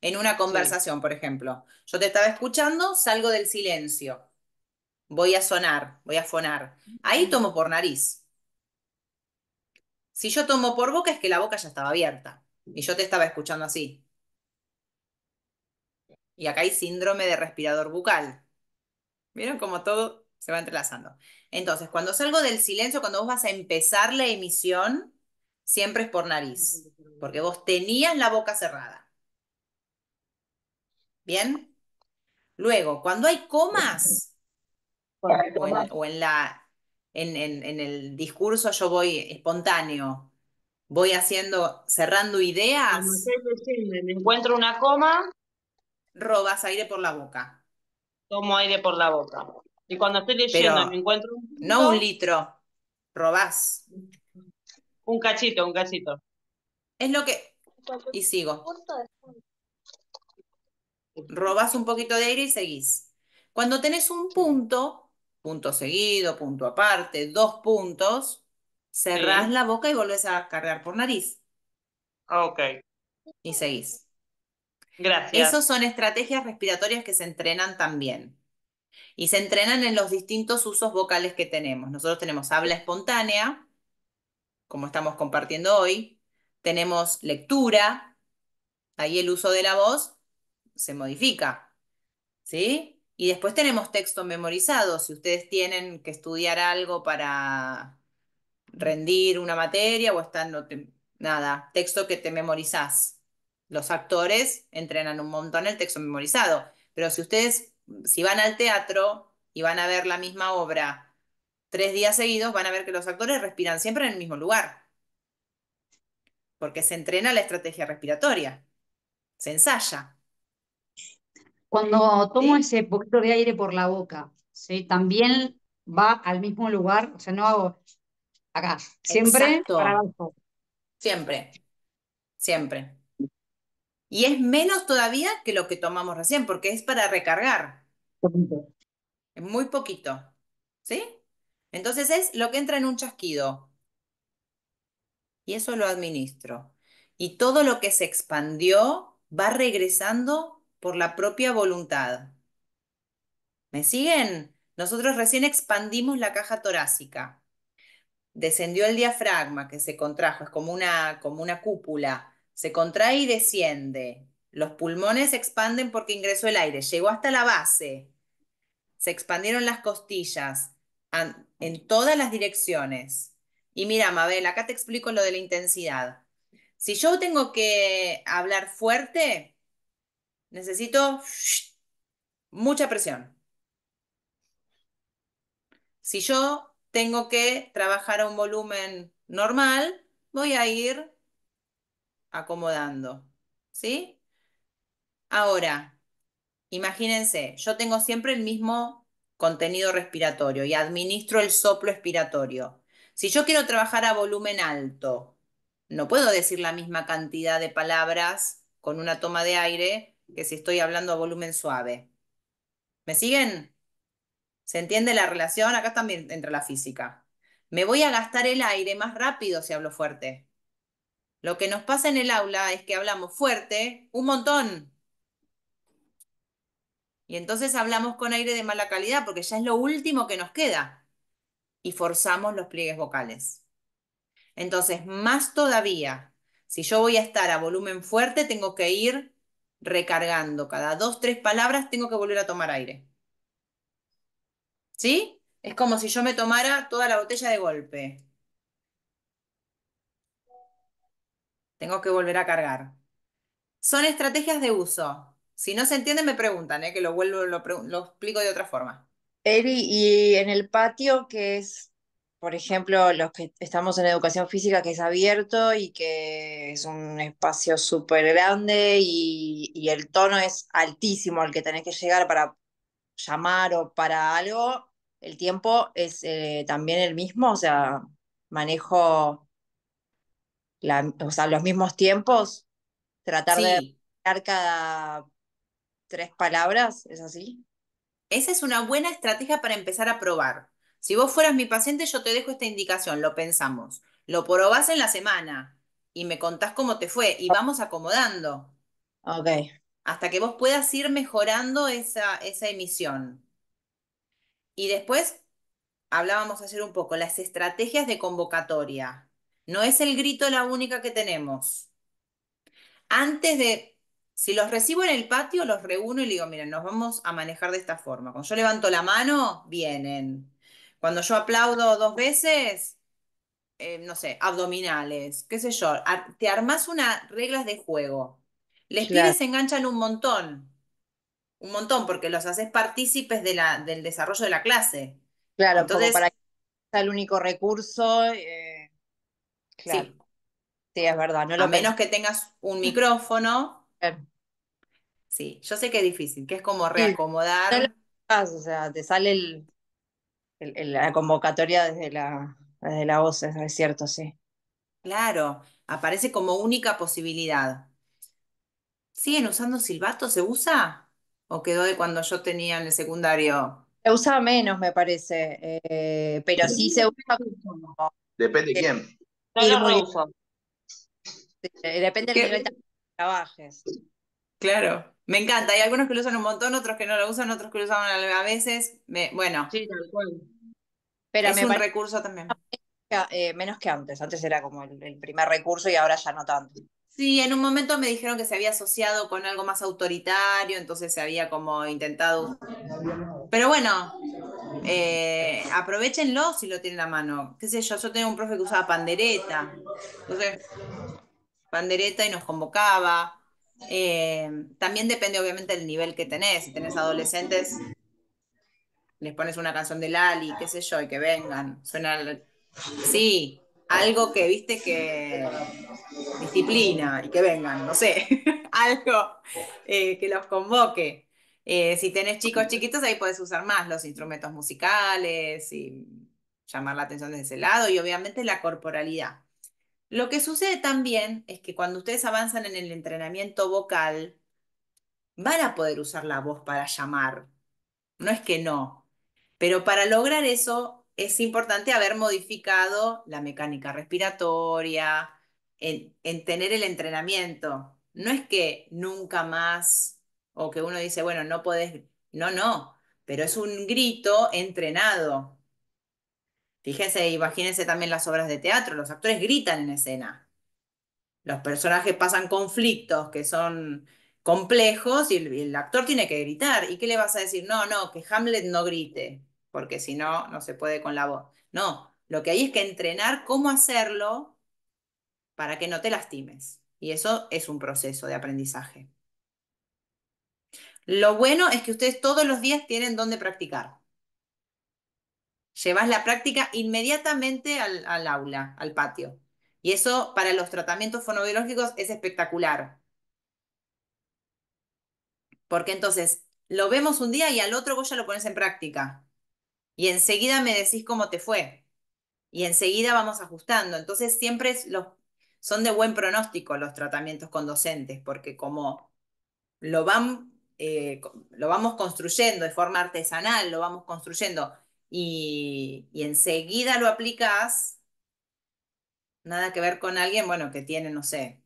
en una conversación, por ejemplo, yo te estaba escuchando, salgo del silencio, voy a sonar, voy a fonar. Ahí mm. tomo por nariz. Si yo tomo por boca es que la boca ya estaba abierta y yo te estaba escuchando así. Y acá hay síndrome de respirador bucal. miren cómo todo se va entrelazando. Entonces, cuando salgo del silencio, cuando vos vas a empezar la emisión, siempre es por nariz, porque vos tenías la boca cerrada. ¿Bien? Luego, cuando hay comas, o en, la, en, en, el discurso yo voy espontáneo, voy haciendo, cerrando ideas. me encuentro una coma. Robas aire por la boca. Tomo aire por la boca. Y cuando estoy leyendo me encuentro un No un litro, robás. Un cachito, un cachito. Es lo que... Y sigo. Robás un poquito de aire y seguís. Cuando tenés un punto, punto seguido, punto aparte, dos puntos, cerrás la boca y volvés a cargar por nariz. Ah, ok. Y seguís. Gracias. Esas son estrategias respiratorias que se entrenan también. Y se entrenan en los distintos usos vocales que tenemos. Nosotros tenemos habla espontánea, como estamos compartiendo hoy, tenemos lectura, ahí el uso de la voz se modifica, ¿sí? Y después tenemos texto memorizado, si ustedes tienen que estudiar algo para rendir una materia o están, nada, texto que te memorizás. Los actores entrenan un montón el texto memorizado, pero si ustedes si van al teatro y van a ver la misma obra tres días seguidos, van a ver que los actores respiran siempre en el mismo lugar, porque se entrena la estrategia respiratoria, se ensaya. Cuando tomo ese poquito de aire por la boca, ¿sí? también va al mismo lugar, o sea, no hago acá, siempre abajo. Siempre, siempre. Y es menos todavía que lo que tomamos recién, porque es para recargar. Es muy poquito. ¿Sí? Entonces es lo que entra en un chasquido. Y eso lo administro. Y todo lo que se expandió va regresando por la propia voluntad. ¿Me siguen? Nosotros recién expandimos la caja torácica. Descendió el diafragma que se contrajo, es como una, como una cúpula se contrae y desciende. Los pulmones se expanden porque ingresó el aire, llegó hasta la base, se expandieron las costillas en todas las direcciones. Y mira, Mabel, acá te explico lo de la intensidad. Si yo tengo que hablar fuerte, necesito mucha presión. Si yo tengo que trabajar a un volumen normal, voy a ir acomodando. ¿Sí? Ahora, imagínense, yo tengo siempre el mismo contenido respiratorio y administro el soplo expiratorio. Si yo quiero trabajar a volumen alto, no puedo decir la misma cantidad de palabras con una toma de aire que si estoy hablando a volumen suave. ¿Me siguen? ¿Se entiende la relación? Acá también entre la física. Me voy a gastar el aire más rápido si hablo fuerte. Lo que nos pasa en el aula es que hablamos fuerte un montón. Y entonces hablamos con aire de mala calidad porque ya es lo último que nos queda. Y forzamos los pliegues vocales. Entonces, más todavía, si yo voy a estar a volumen fuerte, tengo que ir recargando. Cada dos, tres palabras tengo que volver a tomar aire. ¿Sí? Es como si yo me tomara toda la botella de golpe. Tengo que volver a cargar. Son estrategias de uso. Si no se entiende, me preguntan, ¿eh? que lo vuelvo, lo, explico de otra forma. Eri, y en el patio, que es, por ejemplo, los que estamos en educación física, que es abierto y que es un espacio súper grande y, el tono es altísimo al que tenés que llegar para llamar o para algo, el tiempo es eh, también el mismo, o sea, manejo o sea, los mismos tiempos, tratar de dar cada tres palabras, ¿es así? Esa es una buena estrategia para empezar a probar. Si vos fueras mi paciente, yo te dejo esta indicación, lo pensamos. Lo probás en la semana y me contás cómo te fue y vamos acomodando. Ok. Hasta que vos puedas ir mejorando esa, esa emisión. Y después hablábamos hacer un poco, las estrategias de convocatoria. No es el grito la única que tenemos. Antes de, si los recibo en el patio, los reúno y le digo, miren, nos vamos a manejar de esta forma. Cuando yo levanto la mano, vienen. Cuando yo aplaudo dos veces, eh, no sé, abdominales, qué sé yo. te armás unas reglas de juego. Les pides, se enganchan un montón. Un montón, porque los haces partícipes de la, del desarrollo de la clase. Claro, Entonces, para que sea el único recurso. Eh, Sí. es verdad. A menos que tengas un mm. micrófono. Sí, yo sé que es difícil, que es como reacomodar. o sea, te sale la convocatoria desde la, desde la voz, es cierto, sí. Claro, aparece como única posibilidad. ¿Siguen usando silbato? ¿Se usa? ¿O quedó de cuando yo tenía en el secundario? Se usa menos, me parece, eh, pero sí se usa mucho. Depende de quién. No lo eh, Depende del trabajes. Claro, me encanta. Hay algunos que lo usan un montón, otros que no lo usan, otros que lo usan a veces. bueno. Sí, tal cual. Pero es un recurso también. Eh, menos que antes. Antes era como el primer recurso y ahora ya no tanto. Sí, en un momento me dijeron que se había asociado con algo más autoritario, entonces se había como intentado. Pero bueno, eh, aprovechenlo si lo tienen a mano. Qué sé yo, yo tenía un profe que usaba pandereta. Entonces, pandereta y nos convocaba. Eh, también depende, obviamente, del nivel que tenés. Si tenés adolescentes, les pones una canción de Lali, qué sé yo, y que vengan. Suena. Sí, algo que viste que disciplina y que vengan, no sé, algo eh, que los convoque. Eh, si tenés chicos chiquitos, ahí puedes usar más los instrumentos musicales y llamar la atención desde ese lado y obviamente la corporalidad. Lo que sucede también es que cuando ustedes avanzan en el entrenamiento vocal, van a poder usar la voz para llamar. No es que no, pero para lograr eso es importante haber modificado la mecánica respiratoria, en, tener el entrenamiento. No es que nunca más, o que uno dice, bueno, no podés, no, no, pero es un grito entrenado. Fíjense, imagínense también las obras de teatro, los actores gritan en escena. Los personajes pasan conflictos que son complejos y el actor tiene que gritar. ¿Y qué le vas a decir? No, no, que Hamlet no grite porque si no, no se puede con la voz. No, lo que hay es que entrenar cómo hacerlo para que no te lastimes. Y eso es un proceso de aprendizaje. Lo bueno es que ustedes todos los días tienen donde practicar. Llevas la práctica inmediatamente al, al aula, al patio. Y eso para los tratamientos fonobiológicos es espectacular. Porque entonces lo vemos un día y al otro vos ya lo pones en práctica. Y enseguida me decís cómo te fue. Y enseguida vamos ajustando. Entonces siempre los, son de buen pronóstico los tratamientos con docentes, porque como lo, van, eh, lo vamos construyendo de forma artesanal, lo vamos construyendo y, y enseguida lo aplicas, nada que ver con alguien, bueno, que tiene, no sé,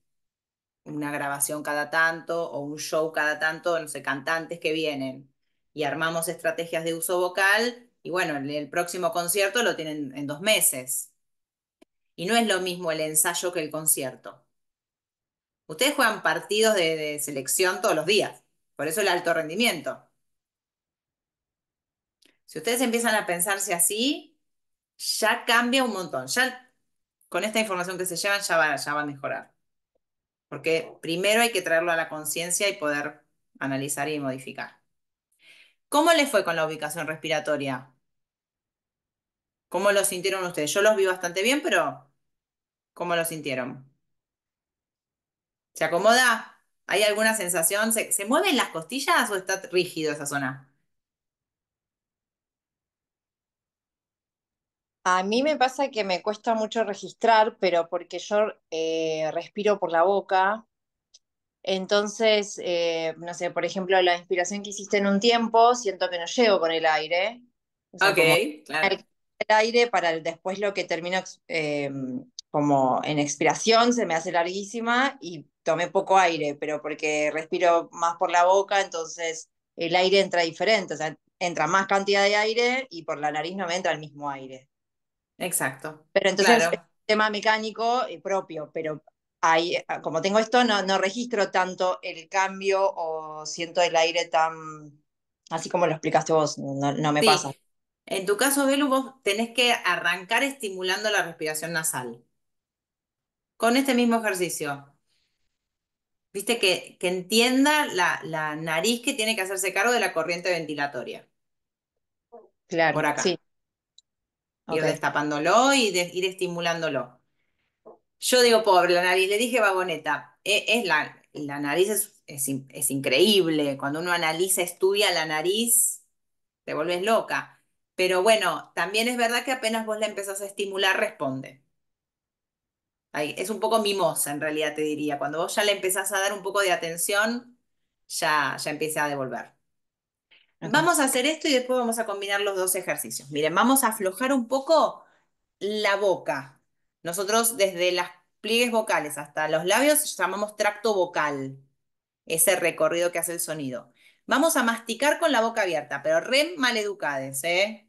una grabación cada tanto o un show cada tanto, no sé, cantantes que vienen y armamos estrategias de uso vocal y bueno, el próximo concierto lo tienen en dos meses. Y no es lo mismo el ensayo que el concierto. Ustedes juegan partidos de, selección todos los días, por eso el alto rendimiento. Si ustedes empiezan a pensarse así, ya cambia un montón. Ya con esta información que se llevan ya ya va a mejorar. Porque primero hay que traerlo a la conciencia y poder analizar y modificar. ¿Cómo les fue con la ubicación respiratoria? ¿Cómo lo sintieron ustedes? Yo los vi bastante bien, pero ¿cómo lo sintieron? ¿Se acomoda? ¿Hay alguna sensación? ¿Se, mueven las costillas o está rígido esa zona? A mí me pasa que me cuesta mucho registrar, pero porque yo eh, respiro por la boca. Entonces, eh, no sé, por ejemplo, la inspiración que hiciste en un tiempo, siento que no llego con el aire. ok, claro el aire para después lo que termino eh, como en expiración se me hace larguísima y tomé poco aire, pero porque respiro más por la boca, entonces el aire entra diferente, o sea, entra más cantidad de aire y por la nariz no me entra el mismo aire. Exacto. Pero entonces es un tema mecánico eh, propio, pero ah, como tengo esto, no, no registro tanto el cambio o siento el aire tan, así como lo explicaste vos, no, me pasa. En tu caso, Belu, vos tenés que arrancar estimulando la respiración nasal. Con este mismo ejercicio. Viste que, que entienda la, la, nariz que tiene que hacerse cargo de la corriente ventilatoria. Claro. Por acá. Ir destapándolo y ir estimulándolo. Yo digo pobre la nariz, le dije Baboneta, eh, Es, la, la, nariz es, increíble. Cuando uno analiza, estudia la nariz, te vuelves loca pero bueno, también es verdad que apenas vos la empezás a estimular, responde. es un poco mimosa, en realidad te diría. Cuando vos ya le empezás a dar un poco de atención, ya, ya empieza a devolver. Vamos a hacer esto y después vamos a combinar los dos ejercicios. Miren, vamos a aflojar un poco la boca. Nosotros desde las pliegues vocales hasta los labios llamamos tracto vocal, ese recorrido que hace el sonido. Vamos a masticar con la boca abierta, pero re maleducades, ¿eh?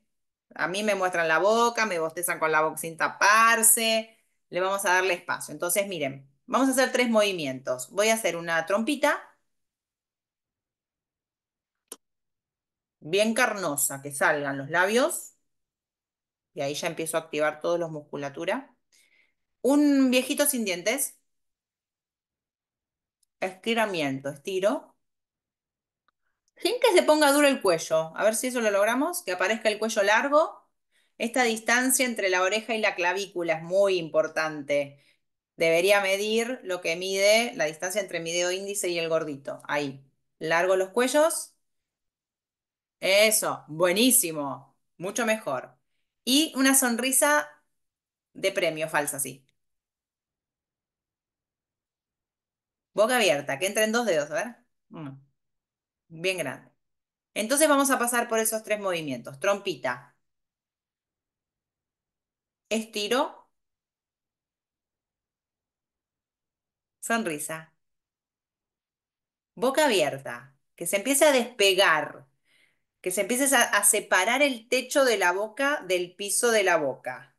A mí me muestran la boca, me bostezan con la boca sin taparse. Le vamos a darle espacio. Entonces, miren, vamos a hacer tres movimientos. Voy a hacer una trompita. Bien carnosa, que salgan los labios. Y ahí ya empiezo a activar todos los musculatura. Un viejito sin dientes. Estiramiento, estiro. Sin que se ponga duro el cuello. A ver si eso lo logramos, que aparezca el cuello largo. Esta distancia entre la oreja y la clavícula es muy importante. Debería medir lo que mide la distancia entre mi dedo índice y el gordito. Ahí. Largo los cuellos. Eso. Buenísimo. Mucho mejor. Y una sonrisa de premio falsa, sí. Boca abierta, que entren dos dedos, a ver. Mm bien grande. Entonces vamos a pasar por esos tres movimientos. Trompita. Estiro. Sonrisa. Boca abierta. Que se empiece a despegar. Que se empiece a, a separar el techo de la boca del piso de la boca.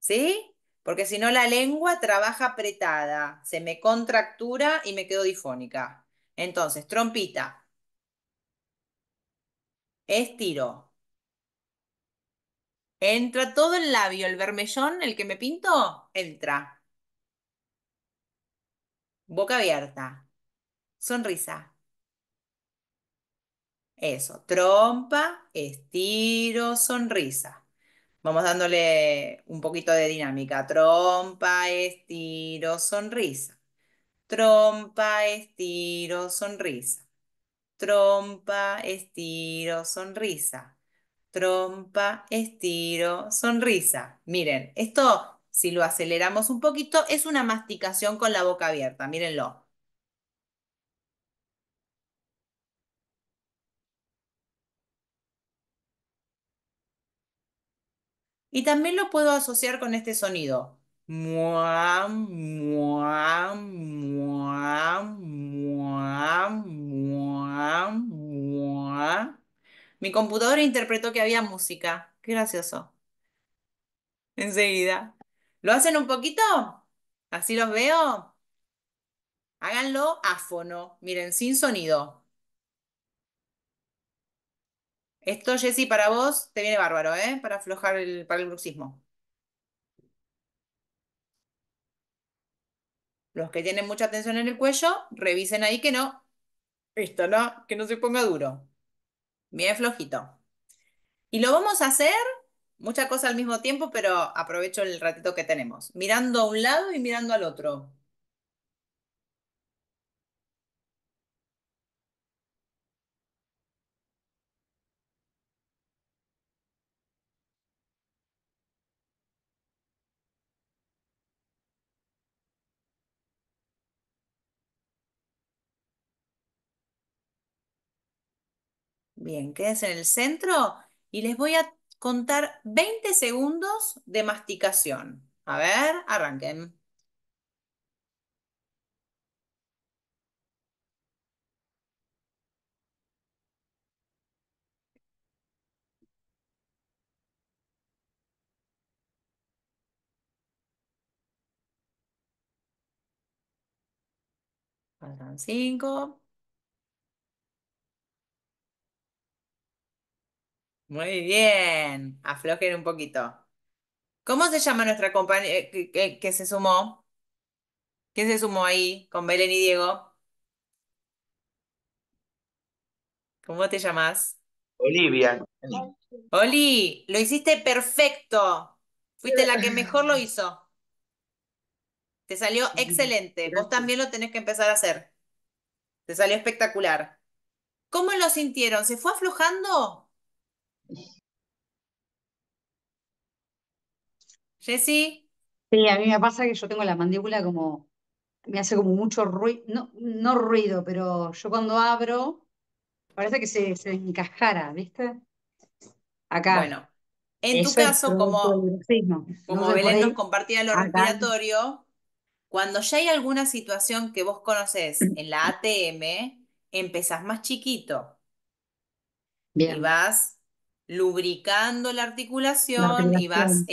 ¿Sí? Porque si no la lengua trabaja apretada. Se me contractura y me quedo difónica. Entonces, trompita estiro, Entra todo el labio, el vermellón, el que me pinto, entra. Boca abierta. Sonrisa. Eso, trompa, estiro, sonrisa. Vamos dándole un poquito de dinámica. Trompa, estiro, sonrisa. Trompa, estiro, sonrisa. Trompa, estiro, sonrisa. Trompa, estiro, sonrisa. Miren, esto, si lo aceleramos un poquito, es una masticación con la boca abierta. Mírenlo. Y también lo puedo asociar con este sonido. mua, mua, mua, mi computadora interpretó que había música. Qué gracioso. Enseguida. ¿Lo hacen un poquito? ¿Así los veo? Háganlo áfono. Miren, sin sonido. Esto, Jessy, para vos te viene bárbaro, ¿eh? Para aflojar el, para el bruxismo. Los que tienen mucha tensión en el cuello, revisen ahí que no, esto, ¿no? Que no se ponga duro. Bien flojito. Y lo vamos a hacer, muchas cosas al mismo tiempo, pero aprovecho el ratito que tenemos, mirando a un lado y mirando al otro. Bien, quédense en el centro y les voy a contar 20 segundos de masticación. A ver, arranquen. Faltan cinco. Muy bien. Aflojen un poquito. ¿Cómo se llama nuestra compañera eh, que, se sumó? ¿Quién se sumó ahí con Belén y Diego? ¿Cómo te llamas? Olivia. Oli, lo hiciste perfecto. Fuiste la que mejor lo hizo. Te salió excelente. Vos también lo tenés que empezar a hacer. Te salió espectacular. ¿Cómo lo sintieron? ¿Se fue aflojando? Jessy. Sí, a mí me pasa que yo tengo la mandíbula como, me hace como mucho ruido, no, no ruido, pero yo cuando abro, parece que se, se encajara, ¿viste? Acá. Bueno, en tu caso, como, como Belén nos compartía lo respiratorio, cuando ya hay alguna situación que vos conocés en la ATM, empezás más chiquito. Y vas lubricando la articulación, y vas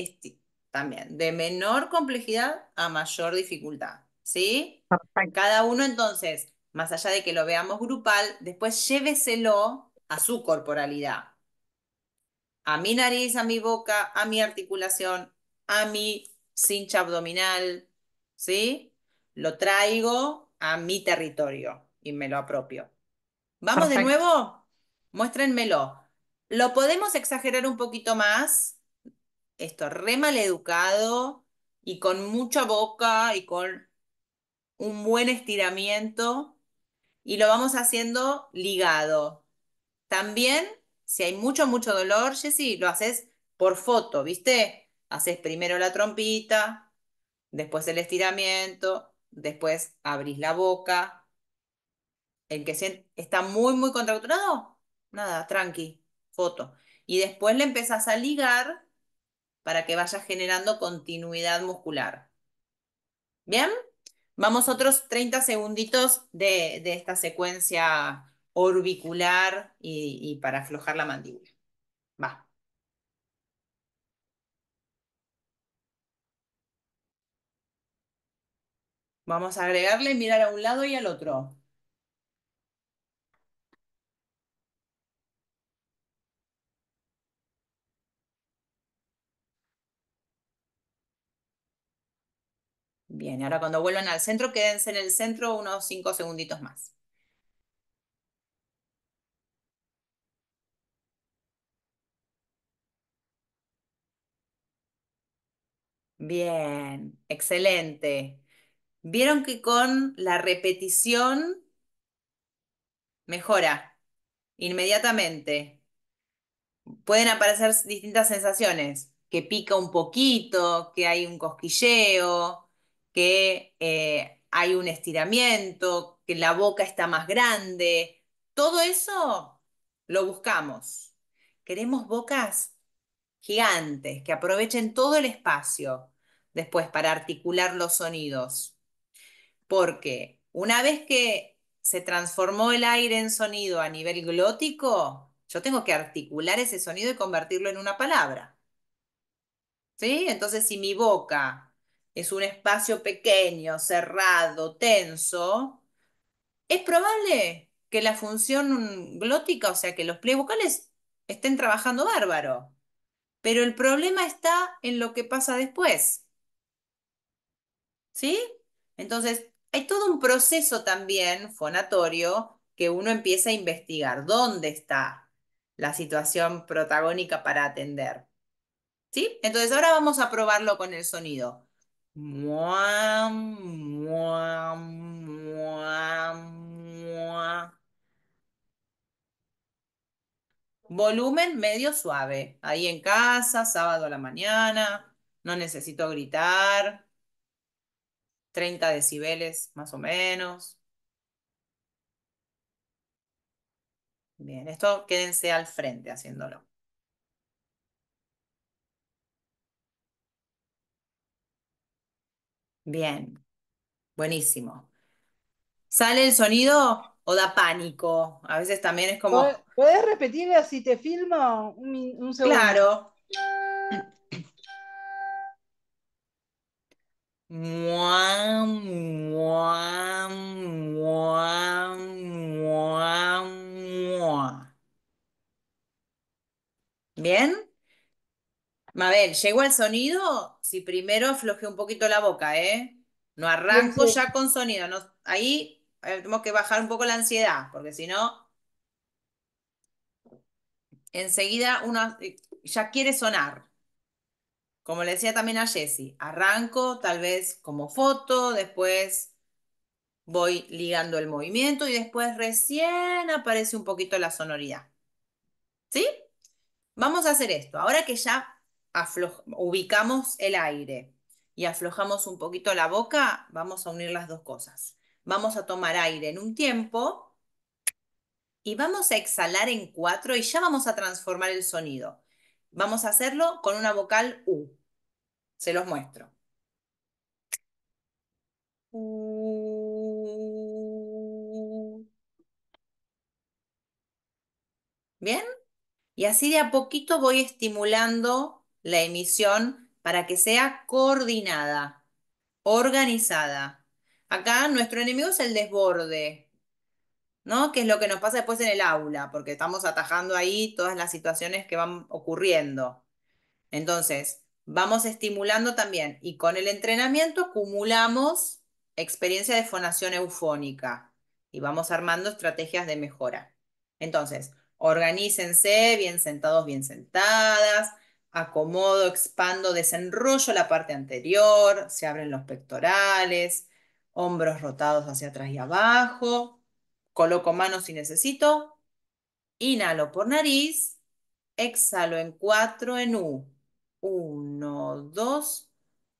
también de menor complejidad a mayor dificultad. ¿Sí? Cada uno entonces, más allá de que lo veamos grupal, después lléveselo a su corporalidad. A mi nariz, a mi boca, a mi articulación, a mi cincha abdominal, ¿sí? Lo traigo a mi territorio y me lo apropio. ¿Vamos de nuevo? Muéstrenmelo. Lo podemos exagerar un poquito más, esto, re maleducado, y con mucha boca y con un buen estiramiento y lo vamos haciendo ligado. También, si hay mucho, mucho dolor, Jessy, lo haces por foto, ¿viste? Haces primero la trompita, después el estiramiento, después abrís la boca. El que está muy, muy contracturado, nada, tranqui foto. Y después le empezás a ligar para que vaya generando continuidad muscular. ¿Bien? Vamos otros 30 segunditos de, esta secuencia orbicular y, y para aflojar la mandíbula. Va. Vamos a agregarle mirar a un lado y al otro. Bien, ahora cuando vuelvan al centro, quédense en el centro unos 5 segunditos más. Bien, excelente. Vieron que con la repetición mejora inmediatamente. Pueden aparecer distintas sensaciones, que pica un poquito, que hay un cosquilleo, que eh, hay un estiramiento, que la boca está más grande. Todo eso lo buscamos. Queremos bocas gigantes que aprovechen todo el espacio después para articular los sonidos. Porque una vez que se transformó el aire en sonido a nivel glótico, yo tengo que articular ese sonido y convertirlo en una palabra. ¿Sí? Entonces, si mi boca es un espacio pequeño, cerrado, tenso, es probable que la función glótica, o sea, que los pliegues vocales estén trabajando bárbaro. Pero el problema está en lo que pasa después. ¿Sí? Entonces, hay todo un proceso también fonatorio que uno empieza a investigar. ¿Dónde está la situación protagónica para atender? ¿Sí? Entonces, ahora vamos a probarlo con el sonido. Mua, Volumen medio suave, ahí en casa, sábado a la mañana, no necesito gritar, 30 decibeles más o menos. Bien, esto quédense al frente haciéndolo. Bien, buenísimo. ¿Sale el sonido o da pánico? A veces también es como, ¿Puedes repetirme repetir si te filmo un, segundo? claro. ¿Bien? Mabel, ¿llegó el sonido si primero afloje un poquito la boca, ¿eh? No arranco ya con sonido. No, ahí eh, tenemos que bajar un poco la ansiedad, porque si no, enseguida uno eh, ya quiere sonar. Como le decía también a Jessy, arranco tal vez como foto, después voy ligando el movimiento y después recién aparece un poquito la sonoridad. ¿Sí? Vamos a hacer esto. Ahora que ya ubicamos el aire y aflojamos un poquito la boca, vamos a unir las dos cosas. Vamos a tomar aire en un tiempo y vamos a exhalar en cuatro y ya vamos a transformar el sonido. Vamos a hacerlo con una vocal U. Se los muestro. ¿Bien? Y así de a poquito voy estimulando la emisión para que sea coordinada, organizada. Acá nuestro enemigo es el desborde, ¿no? Que es lo que nos pasa después en el aula, porque estamos atajando ahí todas las situaciones que van ocurriendo. Entonces, vamos estimulando también y con el entrenamiento acumulamos experiencia de fonación eufónica y vamos armando estrategias de mejora. Entonces, organícense, bien sentados, bien sentadas, acomodo, expando, desenrollo la parte anterior, se abren los pectorales, hombros rotados hacia atrás y abajo, coloco manos si necesito, inhalo por nariz, exhalo en 4 en U, 1, 2,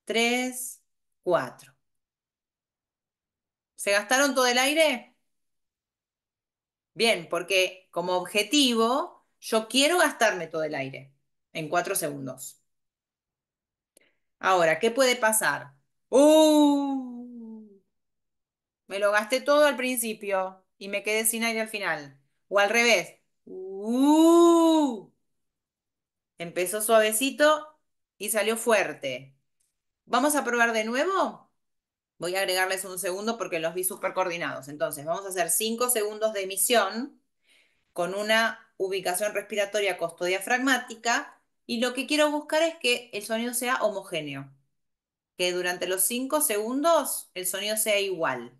3, 4. ¿Se gastaron todo el aire? Bien, porque como objetivo, yo quiero gastarme todo el aire en cuatro segundos. Ahora, ¿qué puede pasar? ¡Uh! Me lo gasté todo al principio y me quedé sin aire al final. O al revés. ¡Uh! Empezó suavecito y salió fuerte. Vamos a probar de nuevo. Voy a agregarles un segundo porque los vi súper coordinados. Entonces, vamos a hacer 5 segundos de emisión con una ubicación respiratoria costodiafragmática y lo que quiero buscar es que el sonido sea homogéneo, que durante los 5 segundos el sonido sea igual.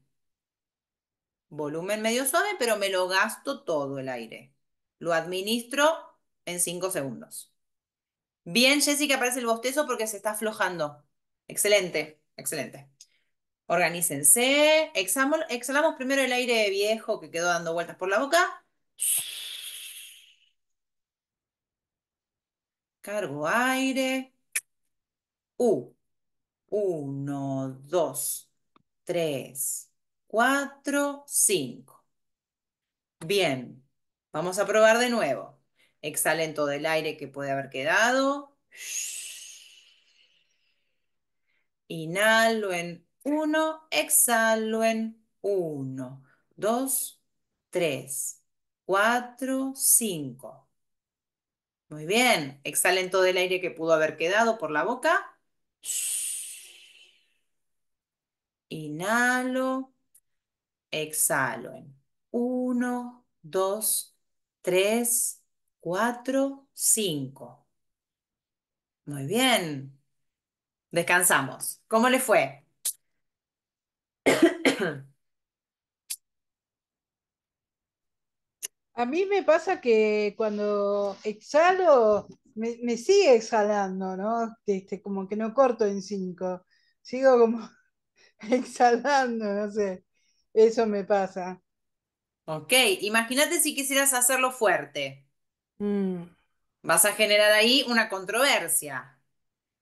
Volumen medio suave, pero me lo gasto todo el aire. Lo administro en 5 segundos. Bien, Jessica, aparece el bostezo porque se está aflojando. Excelente, excelente. Organícense. exhalamos primero el aire viejo que quedó dando vueltas por la boca. cargo aire 1 2 3 4 5 Bien. Vamos a probar de nuevo. Exhalento del aire que puede haber quedado. Inhalo en 1, exhalo en 1 2 3 4 5 muy bien. Exhalen todo el aire que pudo haber quedado por la boca. Inhalo. Exhalo en 1, 2, 3, 4, 5. Muy bien. Descansamos. ¿Cómo le fue? A mí me pasa que cuando exhalo, me, sigue exhalando, ¿no? Este, como que no corto en cinco, sigo como exhalando, no sé, eso me pasa. Ok, imagínate si quisieras hacerlo fuerte. Mm. Vas a generar ahí una controversia,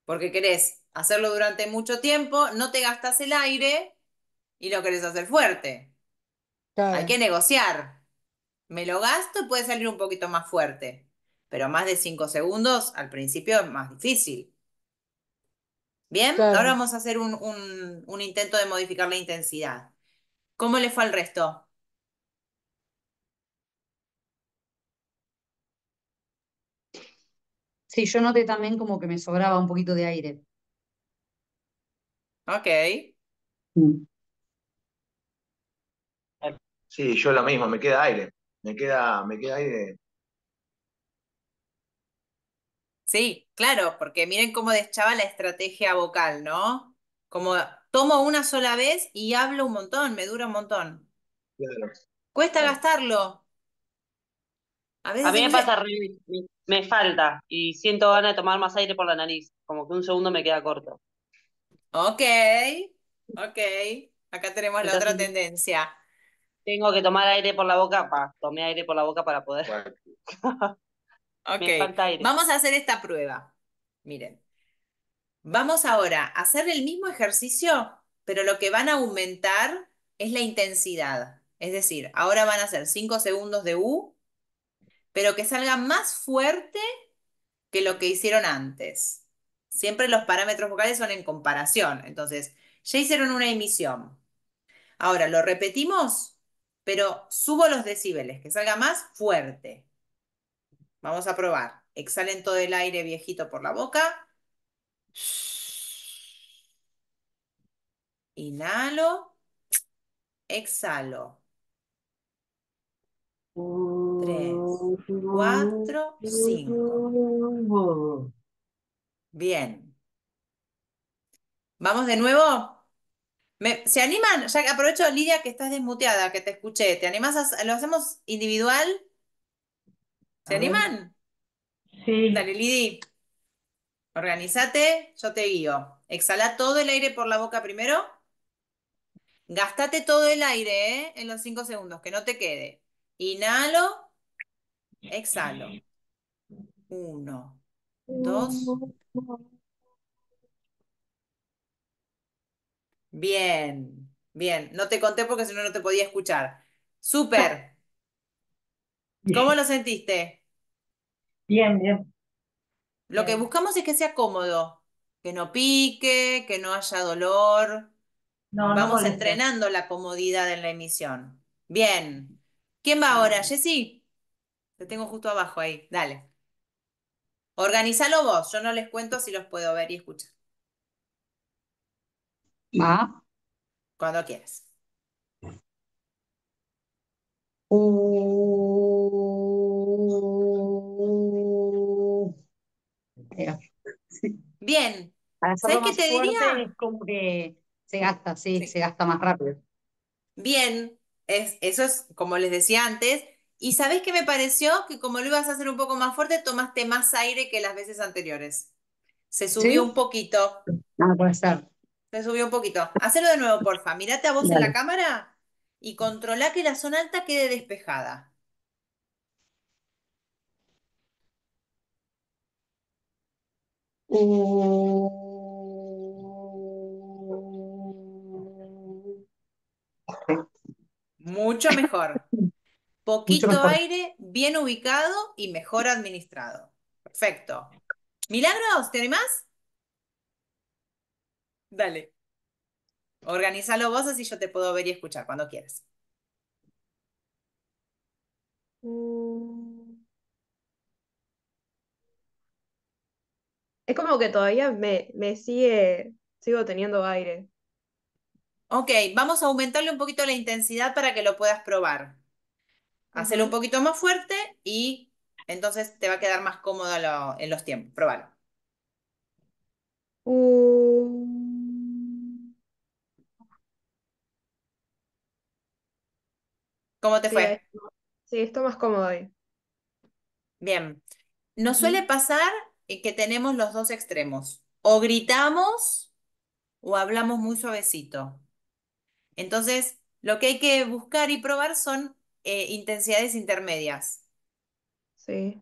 porque querés hacerlo durante mucho tiempo, no te gastas el aire y lo querés hacer fuerte. Hay que negociar. Me lo gasto y puede salir un poquito más fuerte, pero más de 5 segundos al principio es más difícil. Bien, ahora vamos a hacer un, un intento de modificar la intensidad. ¿Cómo le fue al resto? Sí, yo noté también como que me sobraba un poquito de aire. Ok. Mm. Sí, yo lo mismo, me queda aire me queda, me queda Sí, claro, porque miren cómo deschaba la estrategia vocal, ¿no? Como tomo una sola vez y hablo un montón, me dura un montón. Cuesta gastarlo. A, mí me pasa me, falta y siento ganas de tomar más aire por la nariz, como que un segundo me queda corto. Ok, ok. Acá tenemos la otra tendencia. Tengo que tomar aire por la boca, Tomé aire por la boca para poder. Vamos a hacer esta prueba. Miren. Vamos ahora a hacer el mismo ejercicio, pero lo que van a aumentar es la intensidad. Es decir, ahora van a hacer 5 segundos de U, pero que salga más fuerte que lo que hicieron antes. Siempre los parámetros vocales son en comparación. Entonces, ya hicieron una emisión. Ahora, ¿lo repetimos? pero subo los decibeles, que salga más fuerte. Vamos a probar. Exhalen todo el aire viejito por la boca. Inhalo. Exhalo. Tres, cuatro, cinco. Bien. Vamos de nuevo. ¿Se animan? Ya aprovecho, Lidia, que estás desmuteada, que te escuché. ¿Te animás? A, ¿Lo hacemos individual? ¿Se animan? Sí. Dale, Lidi. Organízate, yo te guío. Exhala todo el aire por la boca primero. Gastate todo el aire ¿eh? en los cinco segundos, que no te quede. Inhalo, exhalo. Uno, dos, Bien, bien. No te conté porque si no, no te podía escuchar. Súper. ¿Cómo lo sentiste? bien, bien. Lo que buscamos es que sea cómodo, que no pique, que no haya dolor. Vamos entrenando la comodidad en la emisión. Bien. ¿Quién va ahora? Jessy. Te tengo justo abajo ahí. Dale. Organízalo vos. Yo no les cuento si los puedo ver y escuchar. Cuando quieras. Uh. Bien. ¿Sabés ¿Sabes qué te diría? se gasta, sí, se gasta más rápido. Bien, es, eso es como les decía antes. Y ¿sabés qué me pareció? Que como lo ibas a hacer un poco más fuerte, tomaste más aire que las veces anteriores. Se subió un poquito. No puede ser. Se subió un poquito. Hacelo de nuevo, porfa. Mirate a vos en la cámara y controla que la zona alta quede despejada. Mucho mejor. Poquito aire, bien ubicado y mejor administrado. Perfecto. Milagros, ¿te ¿Más? Dale. Organízalo vos así yo te puedo ver y escuchar cuando quieras. Mm. Es como que todavía me, sigue, sigo teniendo aire. Ok, vamos a aumentarle un poquito la intensidad para que lo puedas probar. Hazlo un poquito más fuerte y entonces te va a quedar más cómodo en los tiempos. Probalo. Uh. ¿Cómo te fue? sí, esto más cómodo Bien. Nos suele pasar eh, que tenemos los dos extremos. O gritamos o hablamos muy suavecito. Entonces, lo que hay que buscar y probar son eh, intensidades intermedias. Sí.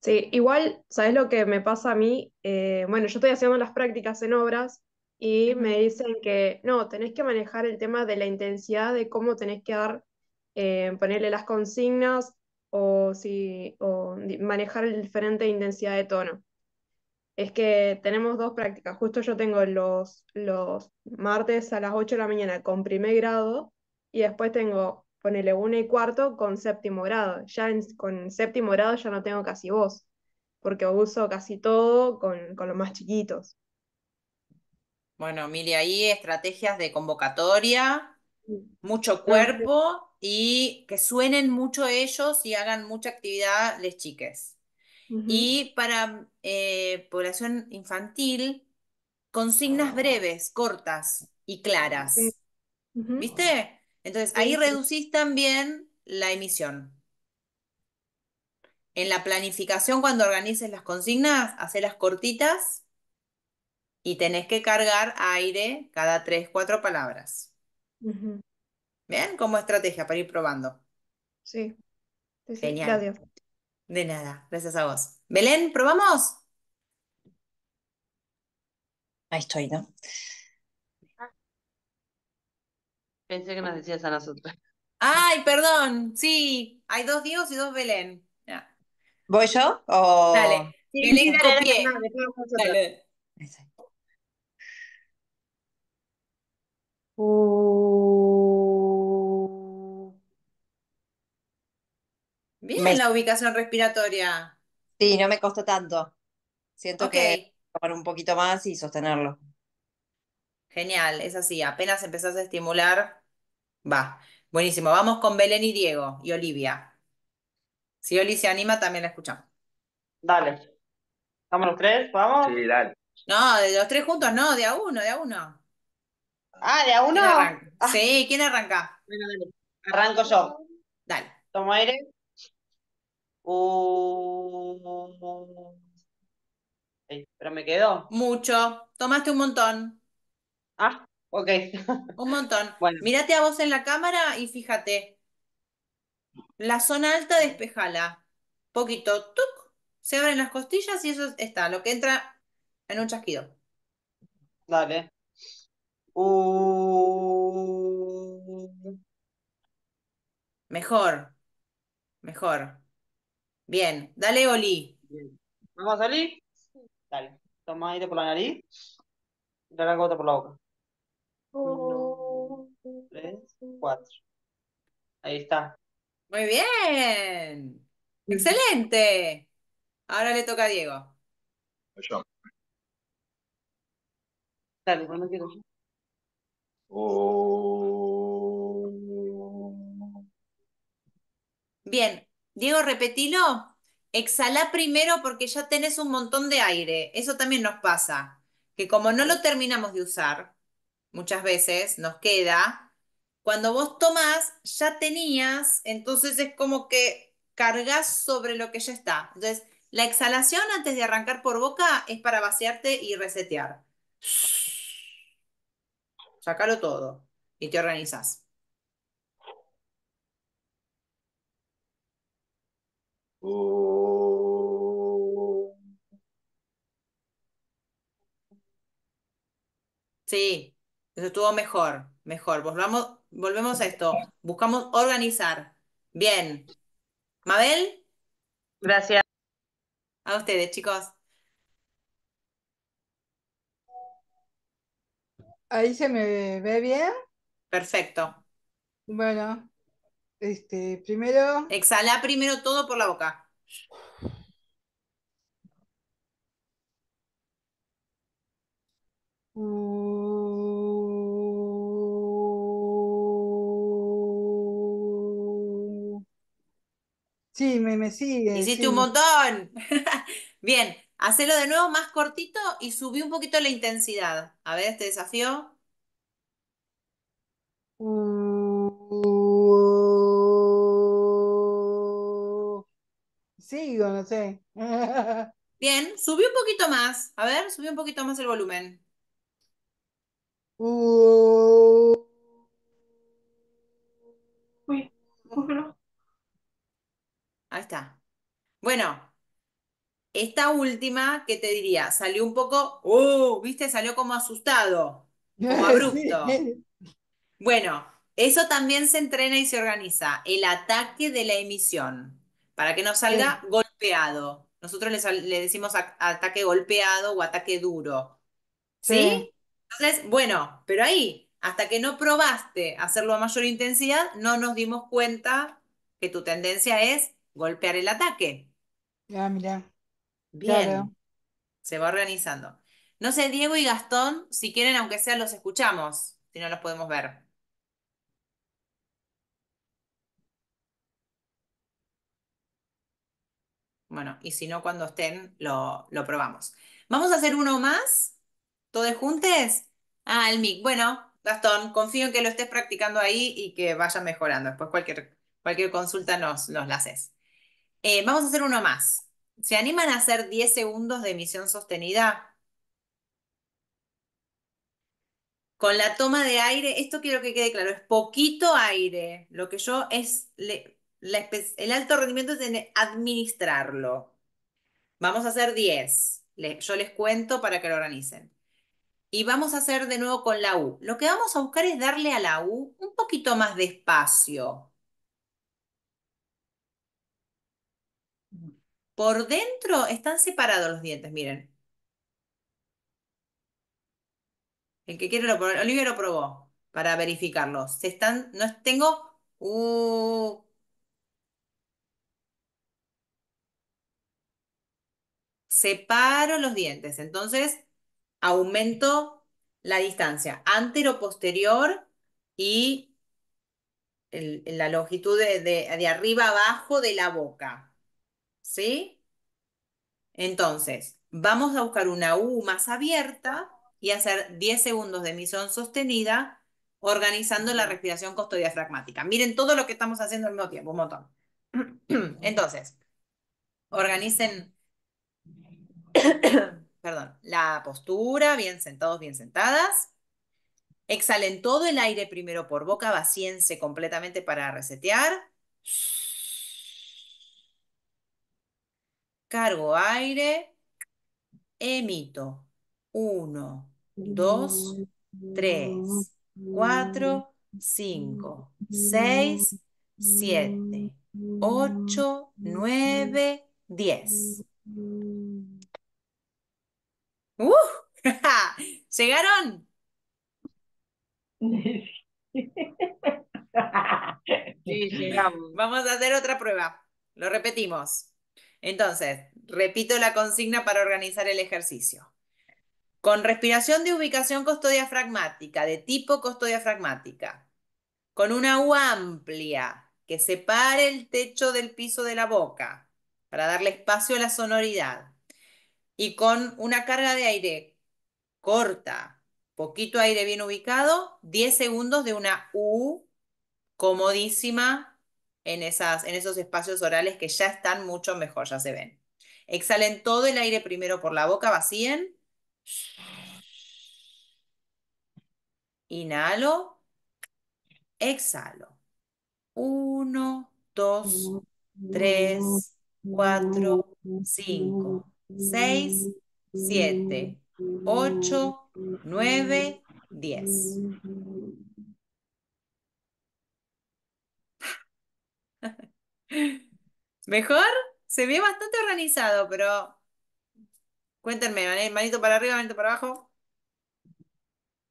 Sí, igual, ¿sabes lo que me pasa a mí? Eh, bueno, yo estoy haciendo las prácticas en obras y me dicen que no, tenés que manejar el tema de la intensidad de cómo tenés que dar eh, ponerle las consignas o, si, o manejar diferente intensidad de tono. Es que tenemos dos prácticas. Justo yo tengo los, los martes a las 8 de la mañana con primer grado y después tengo, ponerle 1 y cuarto con séptimo grado. Ya con séptimo grado ya no tengo casi voz, porque uso casi todo con, con los más chiquitos. Bueno, Mili, ahí estrategias de convocatoria, mucho cuerpo y que suenen mucho ellos y hagan mucha actividad les chiques. Y para eh, población infantil, consignas breves, cortas y claras. ¿Viste? Entonces ahí reducís también la emisión. En la planificación, cuando organices las consignas, hacelas cortitas y tenés que cargar aire cada tres, cuatro palabras. Bien, como estrategia para ir probando. Sí, De nada, gracias a vos. Belén, ¿probamos? Ahí estoy, ¿no? Pensé que nos decías a nosotros. Ay, perdón, sí, hay dos Dios y dos Belén. ¿Voy yo? O... Dale, Belén Uh. Bien la ubicación respiratoria. sí, no me costó tanto. Siento que tomar un poquito más y sostenerlo. genial, es así. Apenas empezás a estimular, va. Buenísimo. Vamos con Belén y Diego y Olivia. Si Oli se anima, también la escuchamos. Dale. vamos los tres? ¿Vamos? No, de los tres juntos, no, de a uno, de a uno. Ah, de a uno. Ah. Sí, ¿quién arranca? Bueno, dale. Arranco yo. Dale. Tomo aire. Uh, eh, pero me quedó. Mucho. Tomaste un montón. Ah, ok. un montón. Bueno. Mírate a vos en la cámara y fíjate. La zona alta despejala. Poquito, tuc. Se abren las costillas y eso está, lo que entra en un chasquido. Dale. Uh, mejor, mejor. Bien, dale, Oli. ¿Vamos a salir? Dale. Toma aire por la nariz. Dale la gota por la boca. Uno, tres, cuatro. Ahí está. Muy bien. Excelente. Ahora le toca a Diego. Yo. Dale, cuando quieras. Oh. Bien, Diego, repetilo. exhala primero porque ya tenés un montón de aire. Eso también nos pasa, que como no lo terminamos de usar, muchas veces nos queda, cuando vos tomás, ya tenías, entonces es como que cargas sobre lo que ya está. Entonces, la exhalación antes de arrancar por boca es para vaciarte y resetear. Sacalo todo y te organizas. Sí, eso estuvo mejor, mejor. Volvamos, volvemos a esto. Buscamos organizar. Bien. Mabel. Gracias. A ustedes, chicos. Ahí se me ve bien. Perfecto. Bueno, este, primero. Exhala primero todo por la boca. Sí, me, me sigue. Hiciste un montón. Bien, Hacelo de nuevo más cortito y subí un poquito la intensidad. A ver, este desafío. Sigo, no sé. Bien, subí un poquito más. A ver, subí un poquito más el volumen. Uy, Ahí está. Bueno, esta última, ¿qué te diría? Salió un poco, ¡oh! ¿Viste? Salió como asustado, como abrupto. Bueno, eso también se entrena y se organiza. El ataque de la emisión, para que no salga golpeado. Nosotros le, decimos ataque golpeado o ataque duro. ¿Sí? Entonces, bueno, pero ahí, hasta que no probaste hacerlo a mayor intensidad, no nos dimos cuenta que tu tendencia es golpear el ataque. ya ah, mira. Bien, se va organizando. No sé, Diego y Gastón, si quieren, aunque sea, los escuchamos, si no los podemos ver. Bueno, y si no, cuando estén, lo, probamos. Vamos a hacer uno más, todos juntos. Ah, el mic. Bueno, Gastón, confío en que lo estés practicando ahí y que vaya mejorando. Después cualquier, cualquier consulta nos, nos la haces. Eh, vamos a hacer uno más. ¿Se animan a hacer 10 segundos de emisión sostenida? Con la toma de aire, esto quiero que quede claro, es poquito aire. Lo que yo es, el alto rendimiento es administrarlo. Vamos a hacer 10. yo les cuento para que lo organicen. Y vamos a hacer de nuevo con la U. Lo que vamos a buscar es darle a la U un poquito más de espacio. Por dentro están separados los dientes, miren. El que quiere lo probó, Olivia lo probó para verificarlo. Se están, no tengo. Uh, separo los dientes. Entonces, aumento la distancia antero-posterior y la longitud de arriba abajo de la boca. ¿sí? Entonces, vamos a buscar una U más abierta y hacer 10 segundos de emisión sostenida organizando la respiración costodiafragmática. Miren todo lo que estamos haciendo al mismo tiempo, un montón. Entonces, organicen, perdón, la postura, bien sentados, bien sentadas. Exhalen todo el aire primero por boca, vacíense completamente para resetear. cargo aire, emito. 1, 2, 3, 4, 5, 6, 7, 8, 9, 10. ¡Uh! ¿Llegaron? Sí, Vamos a hacer otra prueba. Lo repetimos. Entonces, repito la consigna para organizar el ejercicio. Con respiración de ubicación costodiafragmática, de tipo costodiafragmática, con una U amplia que separe el techo del piso de la boca para darle espacio a la sonoridad y con una carga de aire corta, poquito aire bien ubicado, 10 segundos de una U comodísima en, esos espacios orales que ya están mucho mejor, ya se ven. Exhalen todo el aire primero por la boca, vacíen. Inhalo. Exhalo. Uno, dos, tres, cuatro, cinco, seis, siete, ocho, nueve, diez. ¿Mejor? Se ve bastante organizado, pero cuéntenme, manito para arriba, manito para abajo.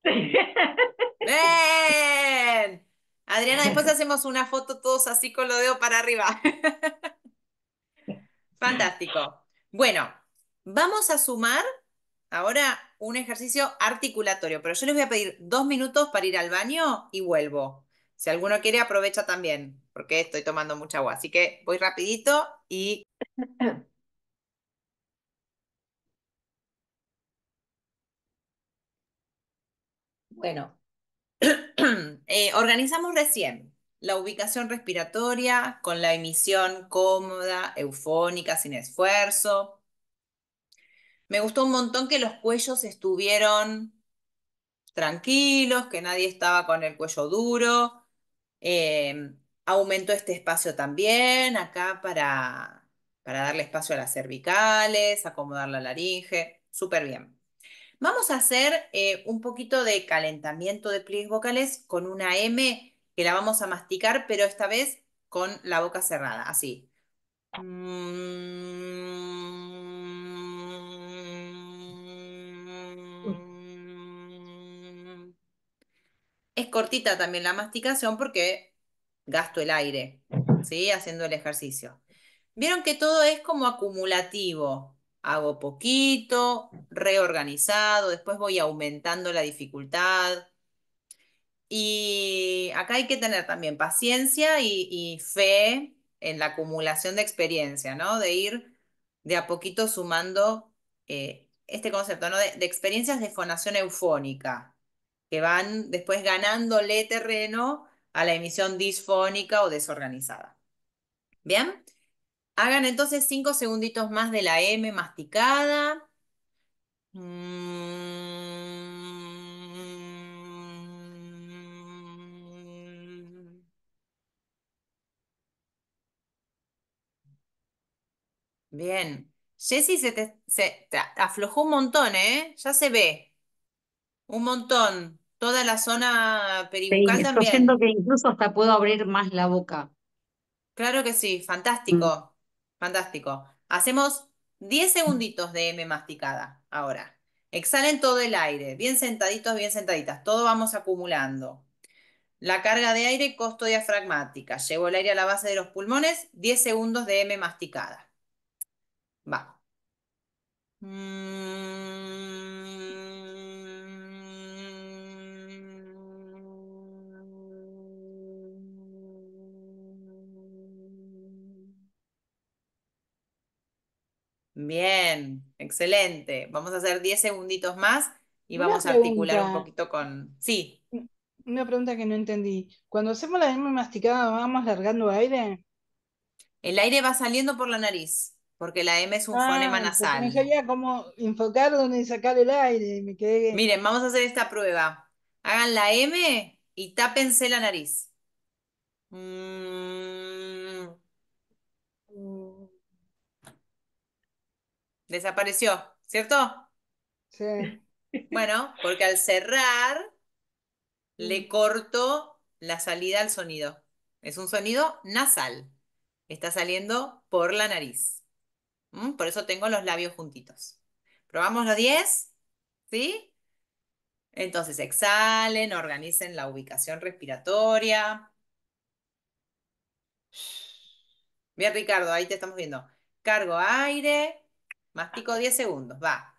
¡Bien! Adriana, después hacemos una foto todos así con los dedos para arriba. Fantástico. Bueno, vamos a sumar ahora un ejercicio articulatorio, pero yo les voy a pedir dos minutos para ir al baño y vuelvo. Si alguno quiere, aprovecha también, porque estoy tomando mucha agua. Así que voy rapidito y... Bueno, eh, organizamos recién la ubicación respiratoria con la emisión cómoda, eufónica, sin esfuerzo. Me gustó un montón que los cuellos estuvieron tranquilos, que nadie estaba con el cuello duro, Em, aumento este espacio también acá para, para darle espacio a las cervicales, acomodar la laringe, súper bien. Vamos a hacer eh, un poquito de calentamiento de pliegues vocales con una M que la vamos a masticar, pero esta vez con la boca cerrada, así. Es cortita también la masticación porque gasto el aire, ¿sí? Haciendo el ejercicio. Vieron que todo es como acumulativo. Hago poquito, reorganizado, después voy aumentando la dificultad. Y acá hay que tener también paciencia y, fe en la acumulación de experiencia, ¿no? De ir de a poquito sumando eh, este concepto, de experiencias de fonación eufónica que van después ganándole terreno a la emisión disfónica o desorganizada. ¿Bien? Hagan entonces cinco segunditos más de la M masticada. Bien. Jessy se, se aflojó un montón, ¿eh? Ya se ve. Un montón. Toda la zona peribucal sí, también. Siento que incluso hasta puedo abrir más la boca. Claro que sí, mm. fantástico. Fantástico. Hacemos 10 segunditos de M masticada ahora. Exhalen todo el aire, bien sentaditos, bien sentaditas. Todo vamos acumulando. La carga de aire, costo diafragmática. Llevo el aire a la base de los pulmones, 10 segundos de M masticada. Va. Mm. Bien, excelente. Vamos a hacer 10 segunditos más y vamos a articular un poquito con... Sí. Mm, una pregunta que no entendí. Cuando hacemos la M masticada, ¿vamos largando aire? El aire va saliendo por la nariz, porque la M es un fonema ah, nasal. No sabía cómo enfocar donde sacar el aire. Me quedé... Miren, vamos a hacer esta prueba. Hagan la M y tápense la nariz. Mm. desapareció, ¿cierto? Sí. Bueno, porque al cerrar le mm. corto la salida al sonido. Es un sonido nasal. Está saliendo por la nariz. ¿Mm? Por eso tengo los labios juntitos. Probamos los 10. ¿Sí? Entonces exhalen, organicen la ubicación respiratoria. Bien, Ricardo, ahí te estamos viendo. Cargo aire Mastico 10 segundos, va.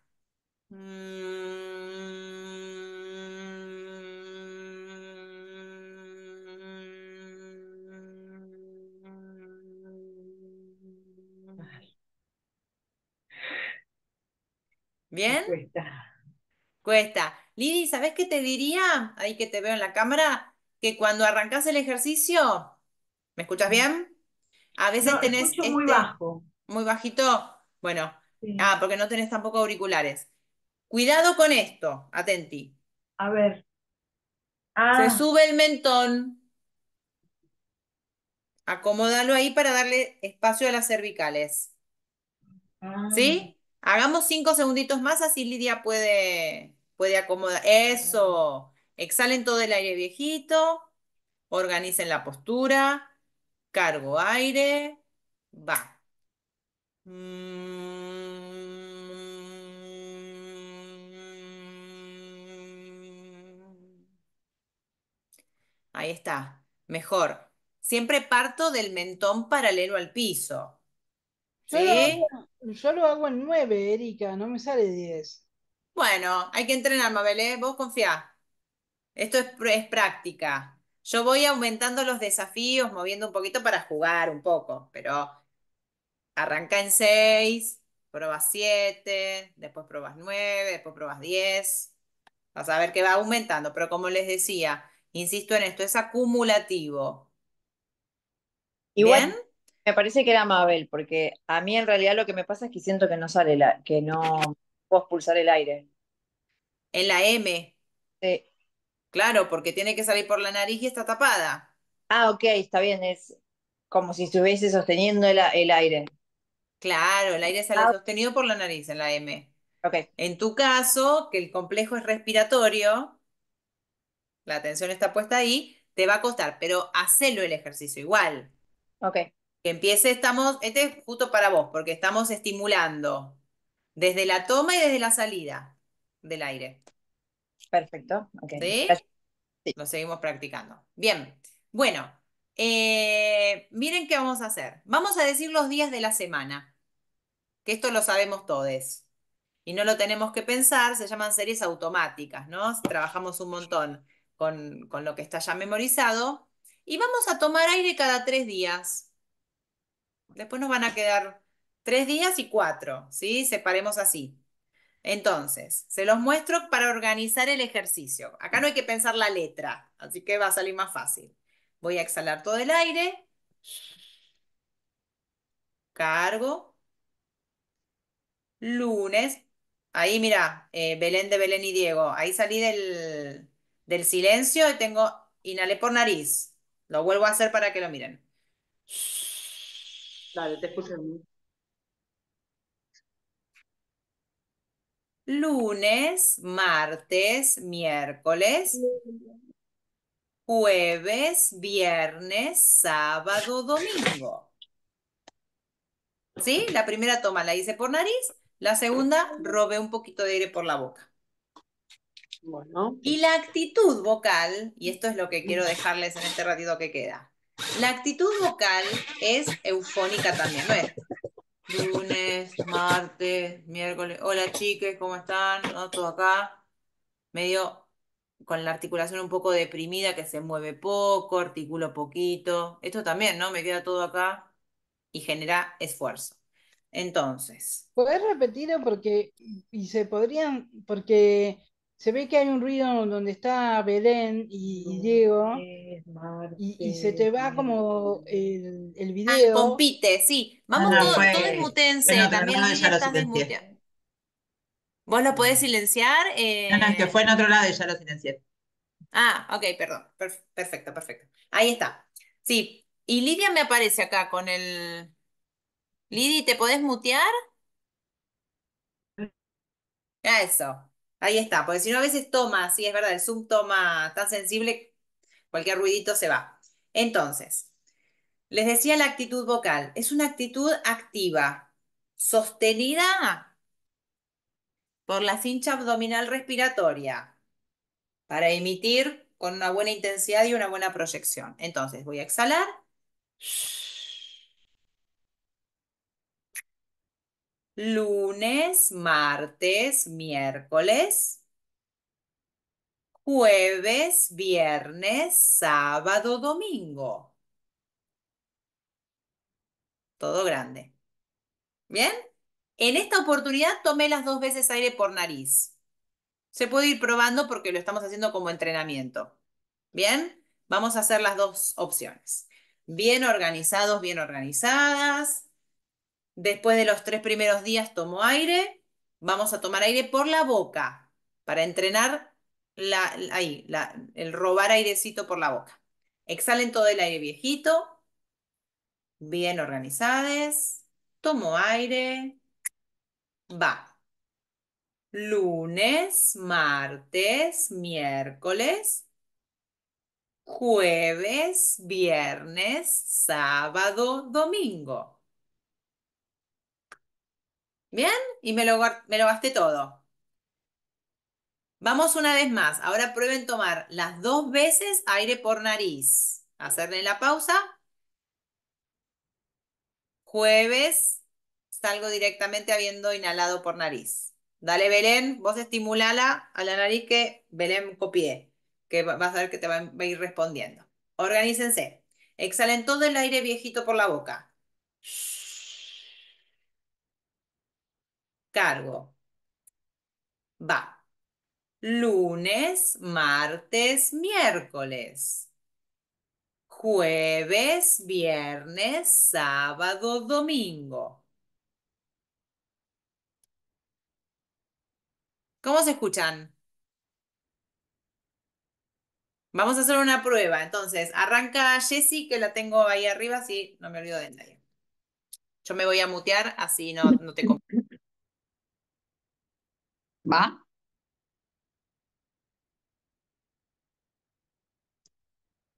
¿Bien? Cuesta. Cuesta. Lidi, ¿sabes qué te diría? Ahí que te veo en la cámara, que cuando arrancas el ejercicio, ¿me escuchas mm. bien? A veces tenés. muy este bajo. Muy bajito. Bueno, Ah, porque no tenés tampoco auriculares. Cuidado con esto, atenti. A ver. Ah. Se sube el mentón. Acomódalo ahí para darle espacio a las cervicales. Ah. ¿Sí? Hagamos cinco segunditos más, así Lidia puede, puede acomodar. Eso. Exhalen todo el aire viejito. Organicen la postura. Cargo aire. Va. Mm. Ahí está. Mejor. Siempre parto del mentón paralelo al piso. Yo, ¿Sí? lo hago, yo lo hago en 9, Erika, no me sale 10. Bueno, hay que entrenar, Mabel, ¿eh? Vos confiá. Esto es, es práctica. Yo voy aumentando los desafíos, moviendo un poquito para jugar un poco, pero arranca en 6, probas 7, después probas 9, después probas 10. Vas a ver que va aumentando, pero como les decía, Insisto en esto, es acumulativo. y ¿Bien? me parece que era Mabel, porque a mí en realidad lo que me pasa es que siento que no sale la, que no puedo expulsar el aire. En la M. Sí. Claro, porque tiene que salir por la nariz y está tapada. Ah, ok, está bien, es como si estuviese sosteniendo el, aire. Claro, el aire sale ah, sostenido por la nariz en la M. Ok. En tu caso, que el complejo es respiratorio, la atención está puesta ahí, te va a costar, pero hacelo el ejercicio igual. Ok. Que empiece, estamos, este es justo para vos, porque estamos estimulando desde la toma y desde la salida del aire. Perfecto. Okay. ¿Sí? Lo seguimos practicando. Bien. Bueno, eh, miren qué vamos a hacer. Vamos a decir los días de la semana, que esto lo sabemos todos. Y no lo tenemos que pensar, se llaman series automáticas, ¿no? Trabajamos un montón con, lo que está ya memorizado. Y vamos a tomar aire cada tres días. Después nos van a quedar tres días y cuatro, ¿sí? Separemos así. Entonces, se los muestro para organizar el ejercicio. Acá no hay que pensar la letra, así que va a salir más fácil. Voy a exhalar todo el aire. Cargo. Lunes. Ahí, mira, eh, Belén de Belén y Diego. Ahí salí del, del silencio y tengo, inhalé por nariz. Lo vuelvo a hacer para que lo miren. Dale, te escucho. Lunes, martes, miércoles, jueves, viernes, sábado, domingo. ¿Sí? La primera toma la hice por nariz, la segunda robé un poquito de aire por la boca. Y la actitud vocal, y esto es lo que quiero dejarles en este ratito que queda. La actitud vocal es eufónica también, ¿no es? Lunes, martes, miércoles. Hola chiques, ¿cómo están? Todo acá. Medio con la articulación un poco deprimida, que se mueve poco, articulo poquito. Esto también, ¿no? Me queda todo acá y genera esfuerzo. Entonces. ¿Puedes repetirlo? Porque, y se podrían, porque se ve que hay un ruido donde está Belén y, Diego y, se te va como el, el ah, video. Ah, compite, sí. Vamos ah, todos, también ¿Vos lo podés silenciar? No, no, es que eh, fue en otro lado y ya lo silencié. Ah, ok, perdón. Perfecto, perfecto. Ahí está. Sí, y Lidia me aparece acá con el... Lidia, ¿te podés mutear? Mm. Eso. Ahí está, porque si no a veces toma, sí es verdad, el Zoom toma tan sensible, cualquier ruidito se va. Entonces, les decía la actitud vocal, es una actitud activa, sostenida por la cincha abdominal respiratoria, para emitir con una buena intensidad y una buena proyección. Entonces, voy a exhalar. lunes, martes, miércoles, jueves, viernes, sábado, domingo. Todo grande. ¿Bien? En esta oportunidad tomé las dos veces aire por nariz. Se puede ir probando porque lo estamos haciendo como entrenamiento. ¿Bien? Vamos a hacer las dos opciones. Bien organizados, bien organizadas. Después de los tres primeros días tomo aire. Vamos a tomar aire por la boca para entrenar el robar airecito por la boca. Exhalen todo el aire viejito. Bien organizadas. Tomo aire. Va. Lunes, martes, miércoles, jueves, viernes, sábado, domingo. ¿Bien? Y me lo, me lo gasté todo. Vamos una vez más. Ahora prueben tomar las dos veces aire por nariz. Hacerle la pausa. Jueves salgo directamente habiendo inhalado por nariz. Dale, Belén, vos estimulala a la nariz que Belén copié, que vas a ver que te va a ir respondiendo. Organícense. Exhalen todo el aire viejito por la boca. Va. Lunes, martes, miércoles. Jueves, viernes, sábado, domingo. ¿Cómo se escuchan? Vamos a hacer una prueba. Entonces, arranca Jessy, que la tengo ahí arriba, Sí, no me olvido de nadie. Yo me voy a mutear, así no, no te ¿Va?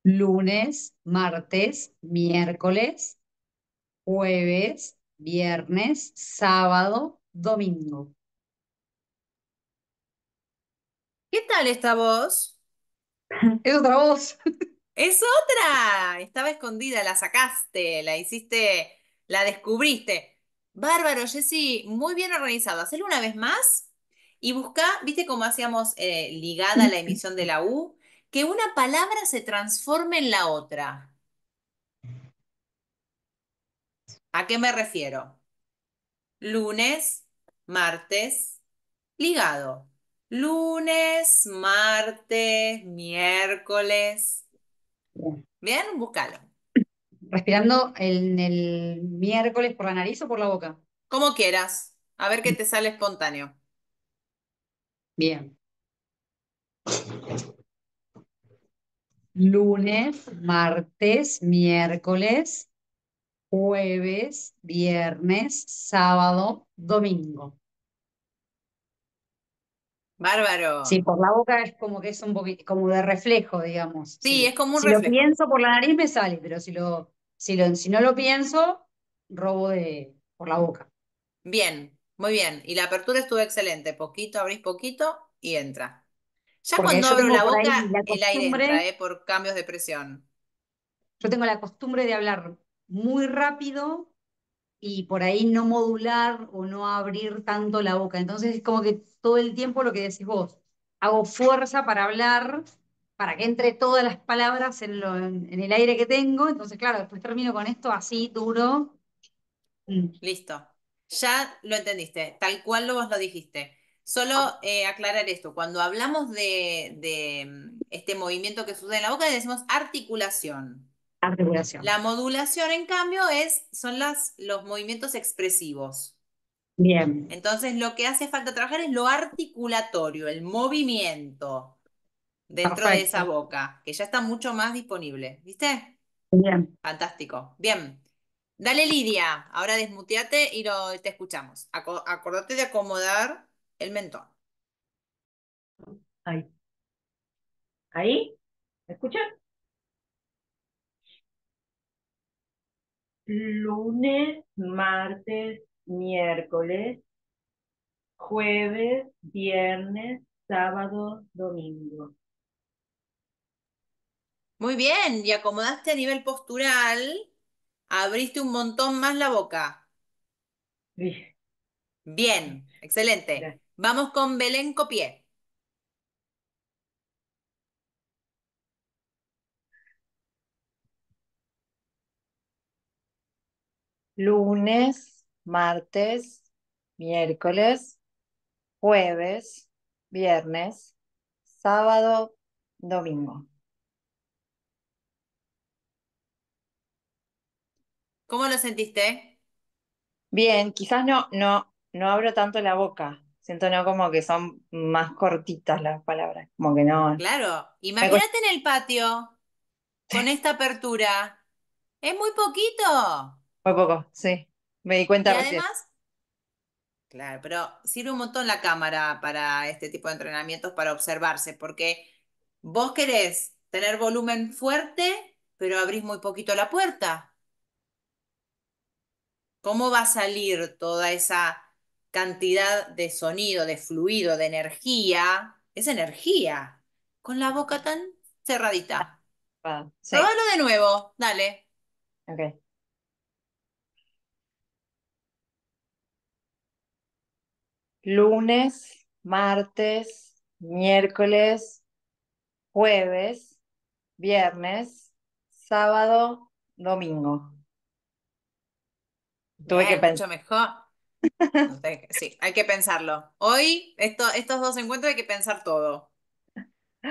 Lunes, martes, miércoles, jueves, viernes, sábado, domingo. ¿Qué tal esta voz? Es otra voz. Es otra. Estaba escondida, la sacaste, la hiciste, la descubriste. Bárbaro, Jessy, muy bien organizado. Hacelo una vez más. Y busca, viste cómo hacíamos eh, ligada la emisión de la U, que una palabra se transforme en la otra. ¿A qué me refiero? Lunes, martes, ligado. Lunes, martes, miércoles. Bien, búscalo. ¿Respirando en el miércoles por la nariz o por la boca? Como quieras. A ver qué te sale espontáneo. Bien. Lunes, martes, miércoles, jueves, viernes, sábado, domingo. Bárbaro. Sí, por la boca es como que es un poquito, como de reflejo, digamos. Sí, es como un reflejo. Si lo pienso por la nariz me sale, pero si, lo, si, si no lo pienso, robo de, por la boca. Bien, muy bien, y la apertura estuvo excelente. Poquito, abrís poquito y entra. Ya cuando abro la boca, el aire entra, ¿eh? por cambios de presión. Yo tengo la costumbre de hablar muy rápido y por ahí no modular o no abrir tanto la boca. Entonces es como que todo el tiempo lo que decís vos, hago fuerza para hablar, para que entre todas las palabras en, en el aire que tengo. Entonces, claro, después termino con esto así, duro. Mm. Listo. Ya lo entendiste, tal cual vos lo dijiste. Solo ah. eh, aclarar esto, cuando hablamos de, mm, este movimiento que sucede en la boca, le decimos articulación. Articulación. La modulación, en cambio, es, son las, los movimientos expresivos. Bien. Entonces, lo que hace falta trabajar es lo articulatorio, el movimiento dentro de esa boca, que ya está mucho más disponible. ¿Viste? Bien. Fantástico. Bien. Dale, Lidia, ahora desmuteate y lo, te escuchamos. acordate de acomodar el mentón. Ahí. ¿Ahí? ¿Me Lunes, martes, miércoles, jueves, viernes, sábado, domingo. Muy bien, y acomodaste a nivel postural Abriste un montón más la boca. Bien. excelente. Vamos con Belén Copié. Lunes, martes, miércoles, jueves, viernes, sábado, domingo. ¿Cómo lo sentiste? Bien, quizás no, no, no abro tanto la boca. Siento no como que son más cortitas las palabras, como que no. Claro, imagínate en el patio con esta apertura. Es muy poquito. Muy poco, sí. Me di cuenta y Además, Claro, pero sirve un montón la cámara para este tipo de entrenamientos, para observarse, porque vos querés tener volumen fuerte, pero abrís muy poquito la puerta. ¿Cómo va a salir toda esa cantidad de sonido, de fluido, de energía? Es energía, con la boca tan cerradita. Ah, de nuevo, dale. Lunes, martes, miércoles, jueves, viernes, sábado, domingo. Tuve que pensar. mejor. Sí, hay que pensarlo. Hoy, estos dos encuentros hay que pensar todo.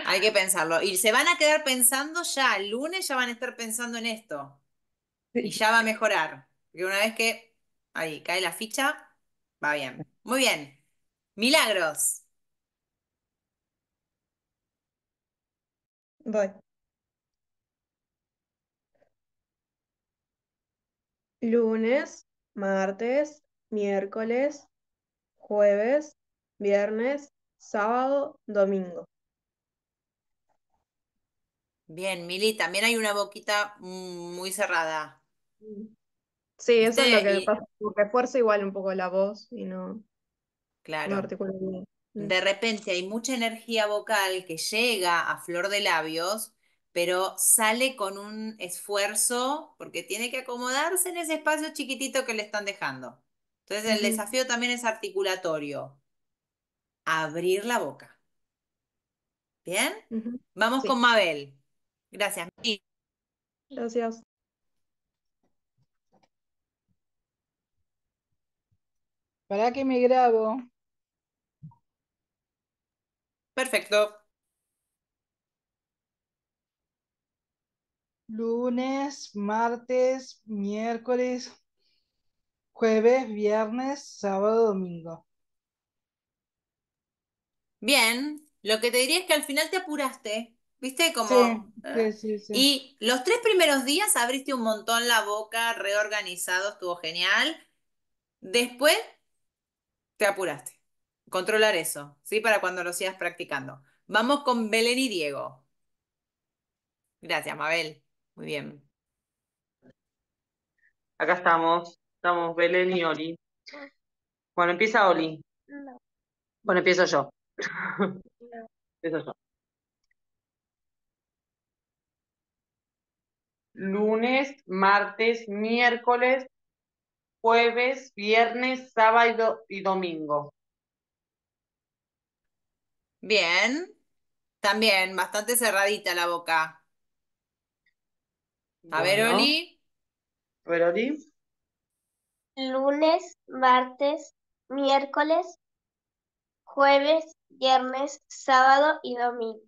Hay que pensarlo. Y se van a quedar pensando ya, el lunes ya van a estar pensando en esto. Y ya va a mejorar. Porque una vez que ahí cae la ficha, va bien. Muy bien. Milagros. Voy. Lunes martes, miércoles, jueves, viernes, sábado, domingo. Bien, Mili, también hay una boquita muy cerrada. Sí, eso es lo que pasa. refuerza igual un poco la voz y no, claro. De repente hay mucha energía vocal que llega a flor de labios, pero sale con un esfuerzo porque tiene que acomodarse en ese espacio chiquitito que le están dejando. Entonces el desafío también es articulatorio. Abrir la boca. ¿Bien? Vamos con Mabel. Gracias. Gracias. ¿Para qué me grabo? Perfecto. lunes, martes, miércoles, jueves, viernes, sábado, domingo. Bien, lo que te diría es que al final te apuraste, ¿viste? Como... Eh, sí, sí, sí, y los tres primeros días abriste un montón la boca, reorganizado, estuvo genial. Después te apuraste. Controlar eso, ¿sí? Para cuando lo sigas practicando. Vamos con Belén y Diego. Gracias, Mabel. Muy bien. Acá estamos. Estamos Belén y Oli. Bueno, empieza Oli. Bueno, empiezo yo. empiezo yo. Lunes, martes, miércoles, jueves, viernes, sábado y domingo. Bien. También, bastante cerradita la boca. A ver, Oli. A ver, Oli. Lunes, martes, miércoles, jueves, viernes, sábado y domingo.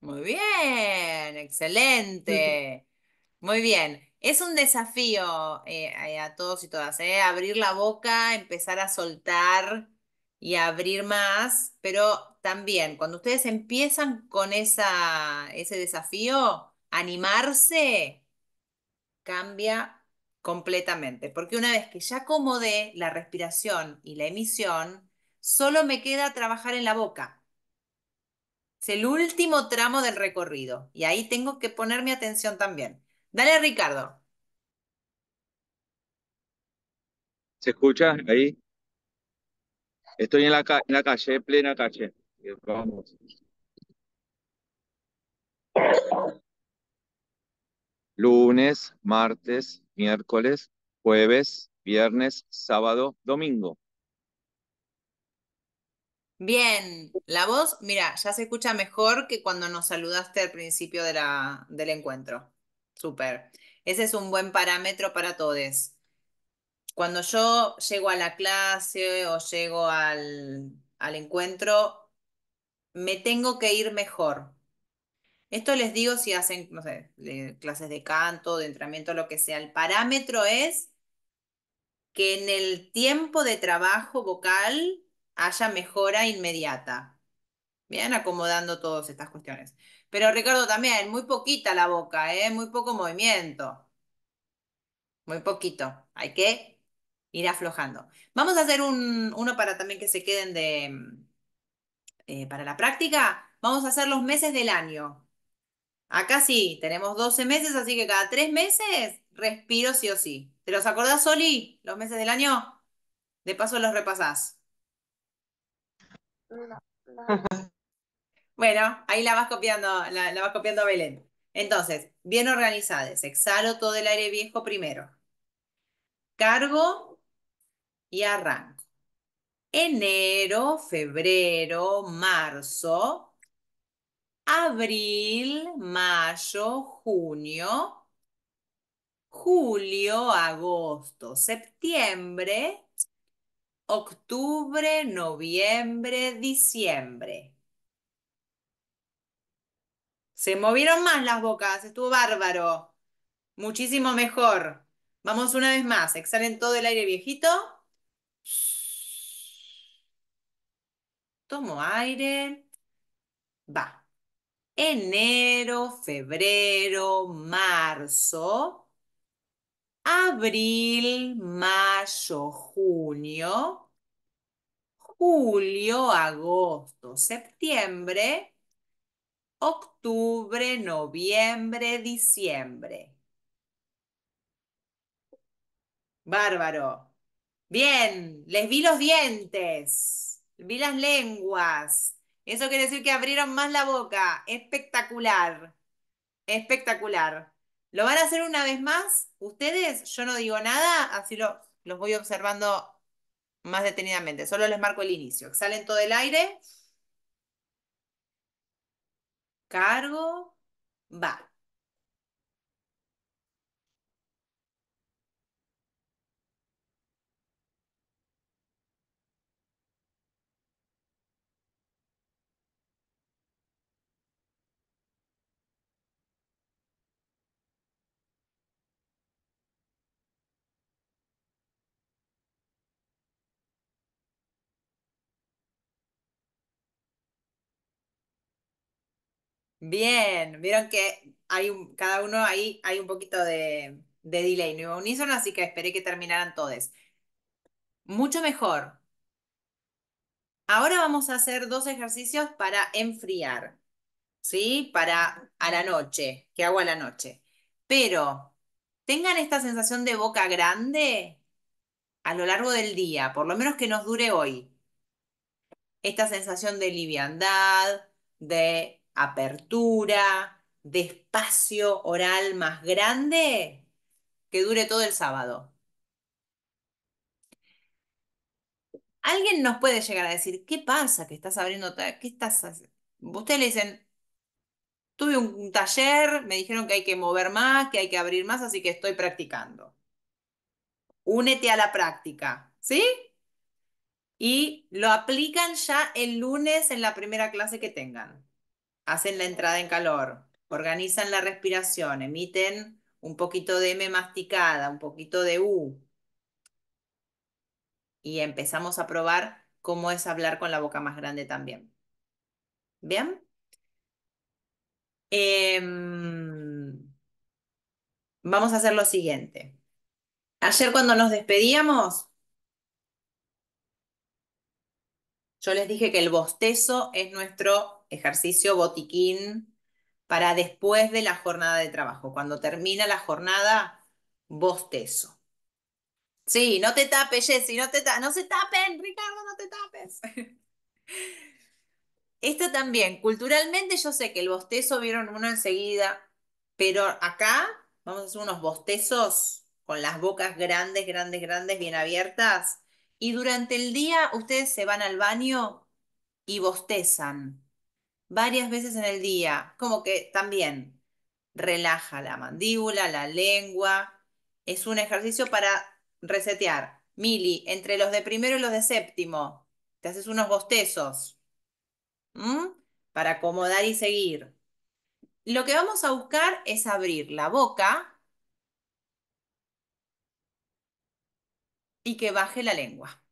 Muy bien, excelente. Muy bien. Es un desafío eh, a todos y todas, ¿eh? abrir la boca, empezar a soltar y abrir más, pero también cuando ustedes empiezan con esa, ese desafío, animarse cambia completamente, porque una vez que ya acomodé la respiración y la emisión, solo me queda trabajar en la boca. Es el último tramo del recorrido y ahí tengo que poner mi atención también. Dale, Ricardo. ¿Se escucha ahí? Estoy en la, calle, en la calle, plena calle. Vamos lunes, martes, miércoles, jueves, viernes, sábado, domingo. Bien, la voz, mira, ya se escucha mejor que cuando nos saludaste al principio del encuentro. Súper. Ese es un buen parámetro para todos. Cuando yo llego a la clase o llego al encuentro, me tengo que ir mejor, esto les digo si hacen, no sé, clases de canto, de entrenamiento, lo que sea. El parámetro es que en el tiempo de trabajo vocal haya mejora inmediata. Bien, acomodando todas estas cuestiones. Pero Ricardo también, muy poquita la boca, ¿eh? muy poco movimiento. Muy poquito. Hay que ir aflojando. Vamos a hacer uno para también que se queden de, mm, eh, para la práctica. Vamos a hacer los meses del año. Acá sí, tenemos 12 meses, así que cada 3 meses respiro sí o sí. ¿Te los acordás, Soli? ¿Los meses del año? De paso los repasás. Bueno, ahí la vas copiando, la, la vas copiando a Belén. Entonces, bien organizadas. Exhalo todo el aire viejo primero. Cargo y arranco. Enero, febrero, marzo, abril, mayo, junio, julio, agosto, septiembre, octubre, noviembre, diciembre. Se movieron más las bocas, estuvo bárbaro. Muchísimo mejor. Vamos una vez más, exhalen todo el aire viejito. Tomo aire. Va enero, febrero, marzo, abril, mayo, junio, julio, agosto, septiembre, octubre, noviembre, diciembre. Bárbaro. Bien, les vi los dientes, vi las lenguas, eso quiere decir que abrieron más la boca. Espectacular. Espectacular. ¿Lo van a hacer una vez más? ¿Ustedes? Yo no digo nada, así los voy observando más detenidamente. Solo les marco el inicio. Exhalen todo el aire. Cargo. Va. Bien, vieron que hay cada uno ahí hay un poquito de, delay, no iba unísono, así que esperé que terminaran todos. Mucho mejor. Ahora vamos a hacer dos ejercicios para enfriar, ¿sí? Para a la noche, que hago a la noche. Pero tengan esta sensación de boca grande a lo largo del día, por lo menos que nos dure hoy. Esta sensación de liviandad, de apertura, de espacio oral más grande que dure todo el sábado. Alguien nos puede llegar a decir, ¿qué pasa? que estás abriendo? ¿Qué estás haciendo? Ustedes le dicen, tuve un taller, me dijeron que hay que mover más, que hay que abrir más, así que estoy practicando. Únete a la práctica, ¿sí? Y lo aplican ya el lunes en la primera clase que tengan hacen la entrada en calor, organizan la respiración, emiten un poquito de M masticada, un poquito de U. Y empezamos a probar cómo es hablar con la boca más grande también. ¿Bien? Em, vamos a hacer lo siguiente. Ayer cuando nos despedíamos, yo les dije que el bostezo es nuestro ejercicio botiquín para después de la jornada de trabajo. Cuando termina la jornada, bostezo. Sí, no te tapes, Jessy, no te tapes. no se tapen, Ricardo, no te tapes. Esto también, culturalmente yo sé que el bostezo vieron uno enseguida, pero acá vamos a hacer unos bostezos con las bocas grandes, grandes, grandes, bien abiertas. Y durante el día ustedes se van al baño y bostezan varias veces en el día, como que también relaja la mandíbula, la lengua. Es un ejercicio para resetear. Mili, entre los de primero y los de séptimo, te haces unos bostezos para acomodar y seguir. Lo que vamos a buscar es abrir la boca y que baje la lengua.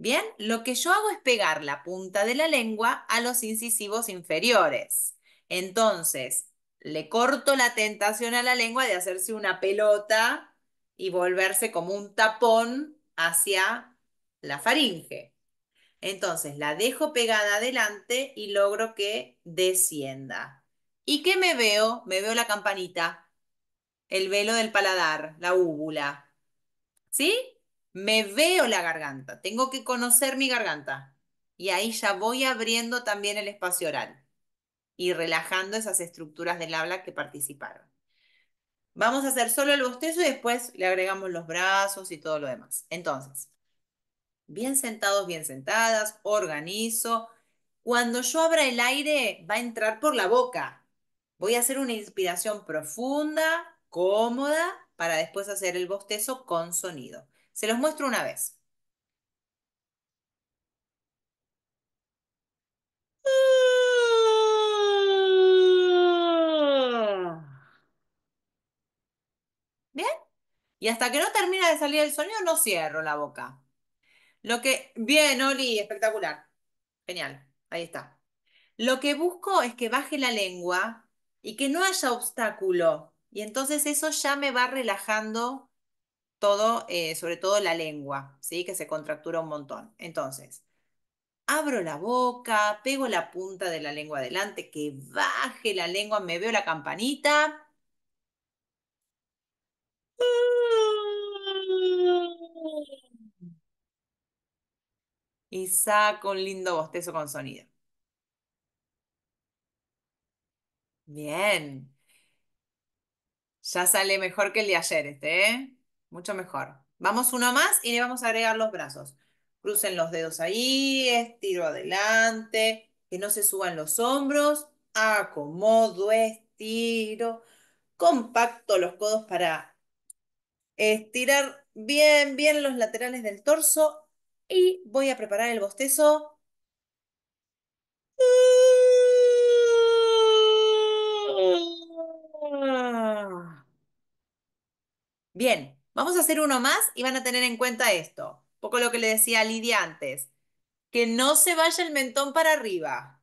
Bien, lo que yo hago es pegar la punta de la lengua a los incisivos inferiores. Entonces, le corto la tentación a la lengua de hacerse una pelota y volverse como un tapón hacia la faringe. Entonces la dejo pegada adelante y logro que descienda. ¿Y qué me veo? Me veo la campanita, el velo del paladar, la úvula. ¿Sí? Me veo la garganta, tengo que conocer mi garganta. Y ahí ya voy abriendo también el espacio oral y relajando esas estructuras del habla que participaron. Vamos a hacer solo el bostezo y después le agregamos los brazos y todo lo demás. Entonces, bien sentados, bien sentadas, organizo. Cuando yo abra el aire, va a entrar por la boca. Voy a hacer una inspiración profunda, cómoda, para después hacer el bostezo con sonido. Se los muestro una vez. ¿Bien? Y hasta que no termina de salir el sonido, no cierro la boca. Lo que. Bien, Oli, espectacular. Genial. Ahí está. Lo que busco es que baje la lengua y que no haya obstáculo. Y entonces eso ya me va relajando todo, eh, sobre todo la lengua, ¿sí? que se contractura un montón. Entonces, abro la boca, pego la punta de la lengua adelante, que baje la lengua, me veo la campanita. Y saco un lindo bostezo con sonido. Bien. Ya sale mejor que el de ayer este, ¿eh? mucho mejor. Vamos uno más y le vamos a agregar los brazos. Crucen los dedos ahí, estiro adelante, que no se suban los hombros, acomodo, estiro, compacto los codos para estirar bien, bien los laterales del torso y voy a preparar el bostezo. Bien, Vamos a hacer uno más y van a tener en cuenta esto, un poco lo que le decía Lidia antes, que no se vaya el mentón para arriba.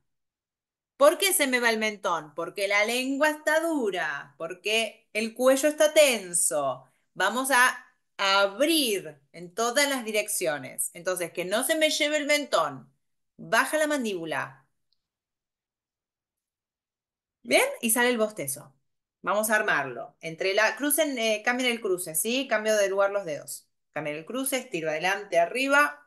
¿Por qué se me va el mentón? Porque la lengua está dura, porque el cuello está tenso. Vamos a abrir en todas las direcciones. Entonces, que no se me lleve el mentón. Baja la mandíbula. ¿Bien? Y sale el bostezo. Vamos a armarlo. Entre la, eh, cambien el cruce, ¿sí? Cambio de lugar los dedos. Cambien el cruce, estiro adelante, arriba.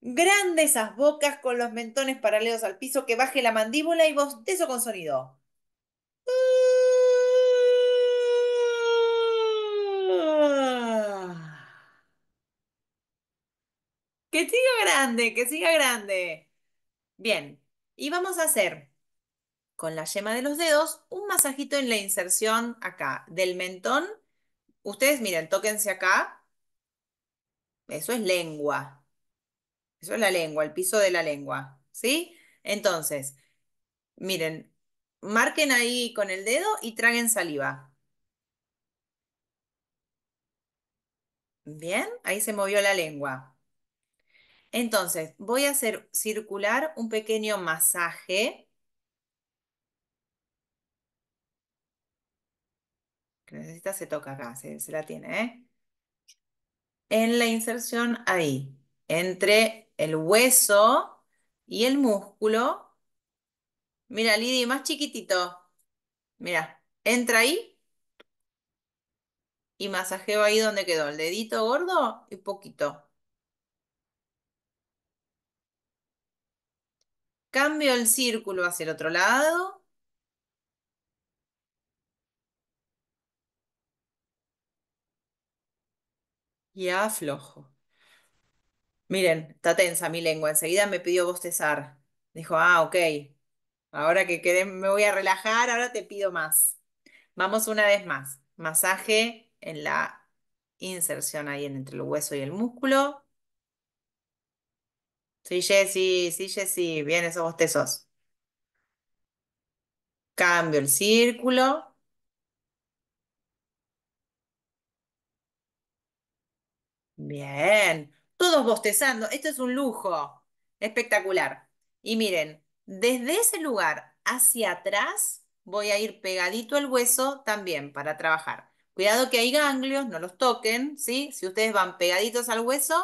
Grande esas bocas con los mentones paralelos al piso, que baje la mandíbula y vos, de eso con sonido. Que siga grande, que siga grande. Bien, y vamos a hacer con la yema de los dedos, un masajito en la inserción acá, del mentón. Ustedes miren, tóquense acá. Eso es lengua. Eso es la lengua, el piso de la lengua. ¿Sí? Entonces, miren, marquen ahí con el dedo y traguen saliva. Bien, ahí se movió la lengua. Entonces, voy a hacer circular un pequeño masaje que necesita se toca acá, se, la tiene, ¿eh? En la inserción ahí, entre el hueso y el músculo. Mira, Lidi, más chiquitito. Mira, entra ahí y masajeo ahí donde quedó, el dedito gordo y poquito. Cambio el círculo hacia el otro lado y aflojo. Miren, está tensa mi lengua. Enseguida me pidió bostezar. Dijo, ah, ok. Ahora que querés, me voy a relajar, ahora te pido más. Vamos una vez más. Masaje en la inserción ahí entre el hueso y el músculo. Sí, Jessy, sí, Jessy, bien esos bostezos. Cambio el círculo. Bien, todos bostezando. Esto es un lujo. Espectacular. Y miren, desde ese lugar hacia atrás voy a ir pegadito al hueso también para trabajar. Cuidado que hay ganglios, no los toquen, ¿sí? Si ustedes van pegaditos al hueso,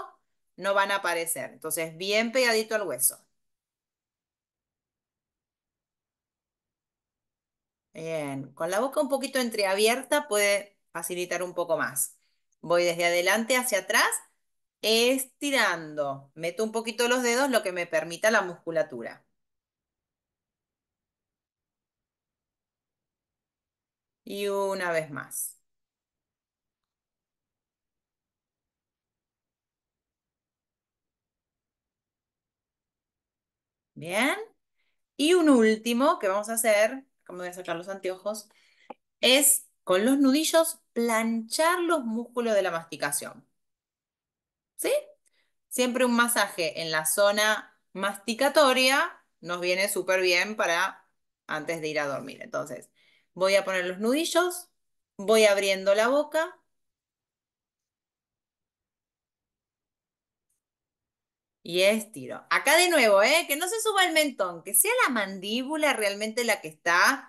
no van a aparecer. Entonces, bien pegadito al hueso. Bien, con la boca un poquito entreabierta puede facilitar un poco más voy desde adelante hacia atrás, estirando. Meto un poquito los dedos, lo que me permita la musculatura. Y una vez más. Bien. Y un último que vamos a hacer, como voy a sacar los anteojos, es con los nudillos planchar los músculos de la masticación. ¿Sí? Siempre un masaje en la zona masticatoria nos viene súper bien para antes de ir a dormir. Entonces, voy a poner los nudillos, voy abriendo la boca. Y estiro. Acá de nuevo, ¿eh? que no se suba el mentón, que sea la mandíbula realmente la que está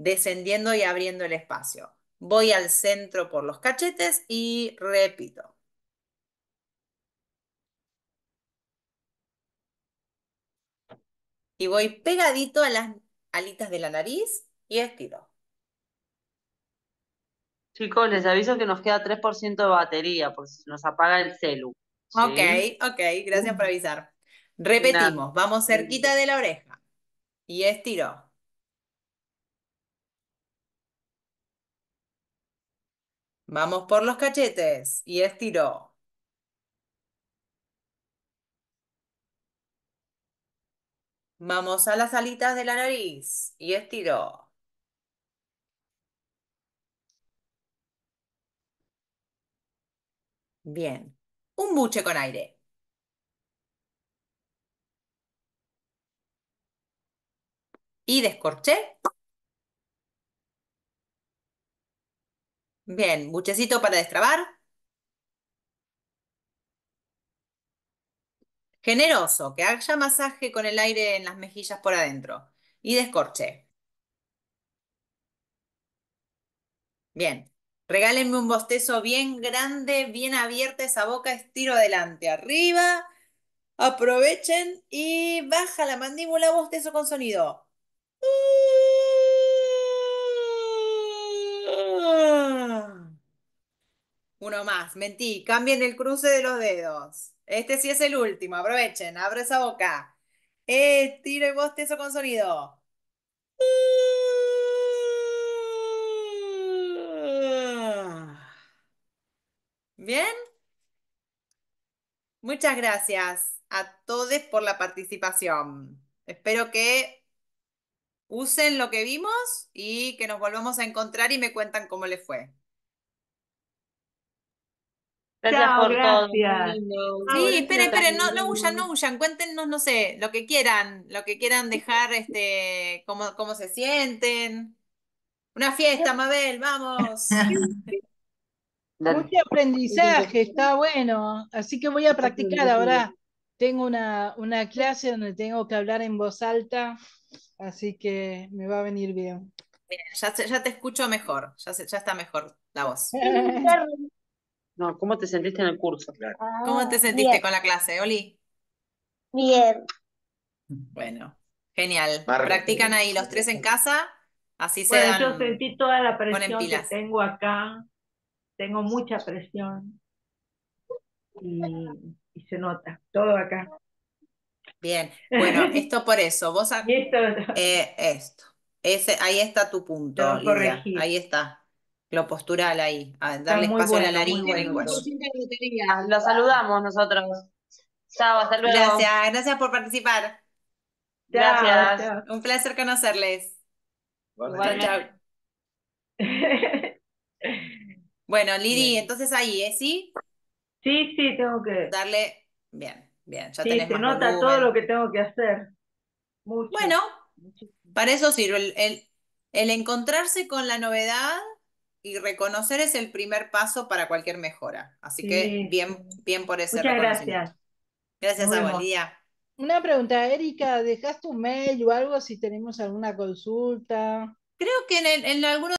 descendiendo y abriendo el espacio. Voy al centro por los cachetes y repito. Y voy pegadito a las alitas de la nariz y estiro. Chicos, les aviso que nos queda 3% de batería, por si nos apaga el celu. Ok, ok, gracias por avisar. Repetimos, vamos cerquita de la oreja y estiro. Vamos por los cachetes y estiro. Vamos a las alitas de la nariz y estiro. Bien. Un buche con aire. Y descorché Bien, buchecito para destrabar. Generoso, que haya masaje con el aire en las mejillas por adentro. Y descorche. Bien. Regálenme un bostezo bien grande, bien abierta esa boca, estiro adelante, arriba. Aprovechen y baja la mandíbula, bostezo con sonido. Uno más, mentí, cambien el cruce de los dedos. Este sí es el último, aprovechen, abro esa boca. Estiro tiro el eso con sonido. ¿Bien? Muchas gracias a todos por la participación. Espero que usen lo que vimos y que nos volvamos a encontrar y me cuentan cómo les fue. Gracias sí, esperen, esperen, no, huyan, no huyan. Cuéntenos, no sé, lo que quieran, lo que quieran dejar, este, cómo, cómo se sienten. Una fiesta, Mabel, vamos. Mucho aprendizaje, está bueno. Así que voy a practicar ahora. Tengo una, una clase donde tengo que hablar en voz alta, así que me va a venir bien. ya, ya te escucho mejor, ya, ya está mejor la voz. No, ¿cómo te sentiste en el curso? Claro. ¿Cómo te ah, sentiste con la clase, Oli? Bien. Bueno, genial. Practican ahí los tres en casa, así se dan. Yo sentí toda la presión que tengo acá. Tengo mucha presión. Y, se nota, todo acá. Bien, bueno, esto por eso. Vos, eh, esto. Ese, ahí está tu punto, Lidia. Ahí está lo postural ahí, a darle espacio a la nariz y lengua. Lo saludamos nosotros. Chao, hasta luego. Gracias, gracias por participar. Gracias. Un placer conocerles. Bueno, chao, bueno, entonces ahí, ¿eh? ¿Sí? Sí, sí, tengo que. Darle. Bien, bien, ya sí, se nota todo lo que tengo que hacer. Mucho. Bueno, para eso sirve el, el encontrarse con la novedad y reconocer es el primer paso para cualquier mejora. Así que bien, bien por ese Muchas Gracias. Gracias a Una pregunta, Erika, ¿dejaste tu mail o algo si tenemos alguna consulta? Creo que en, en algunos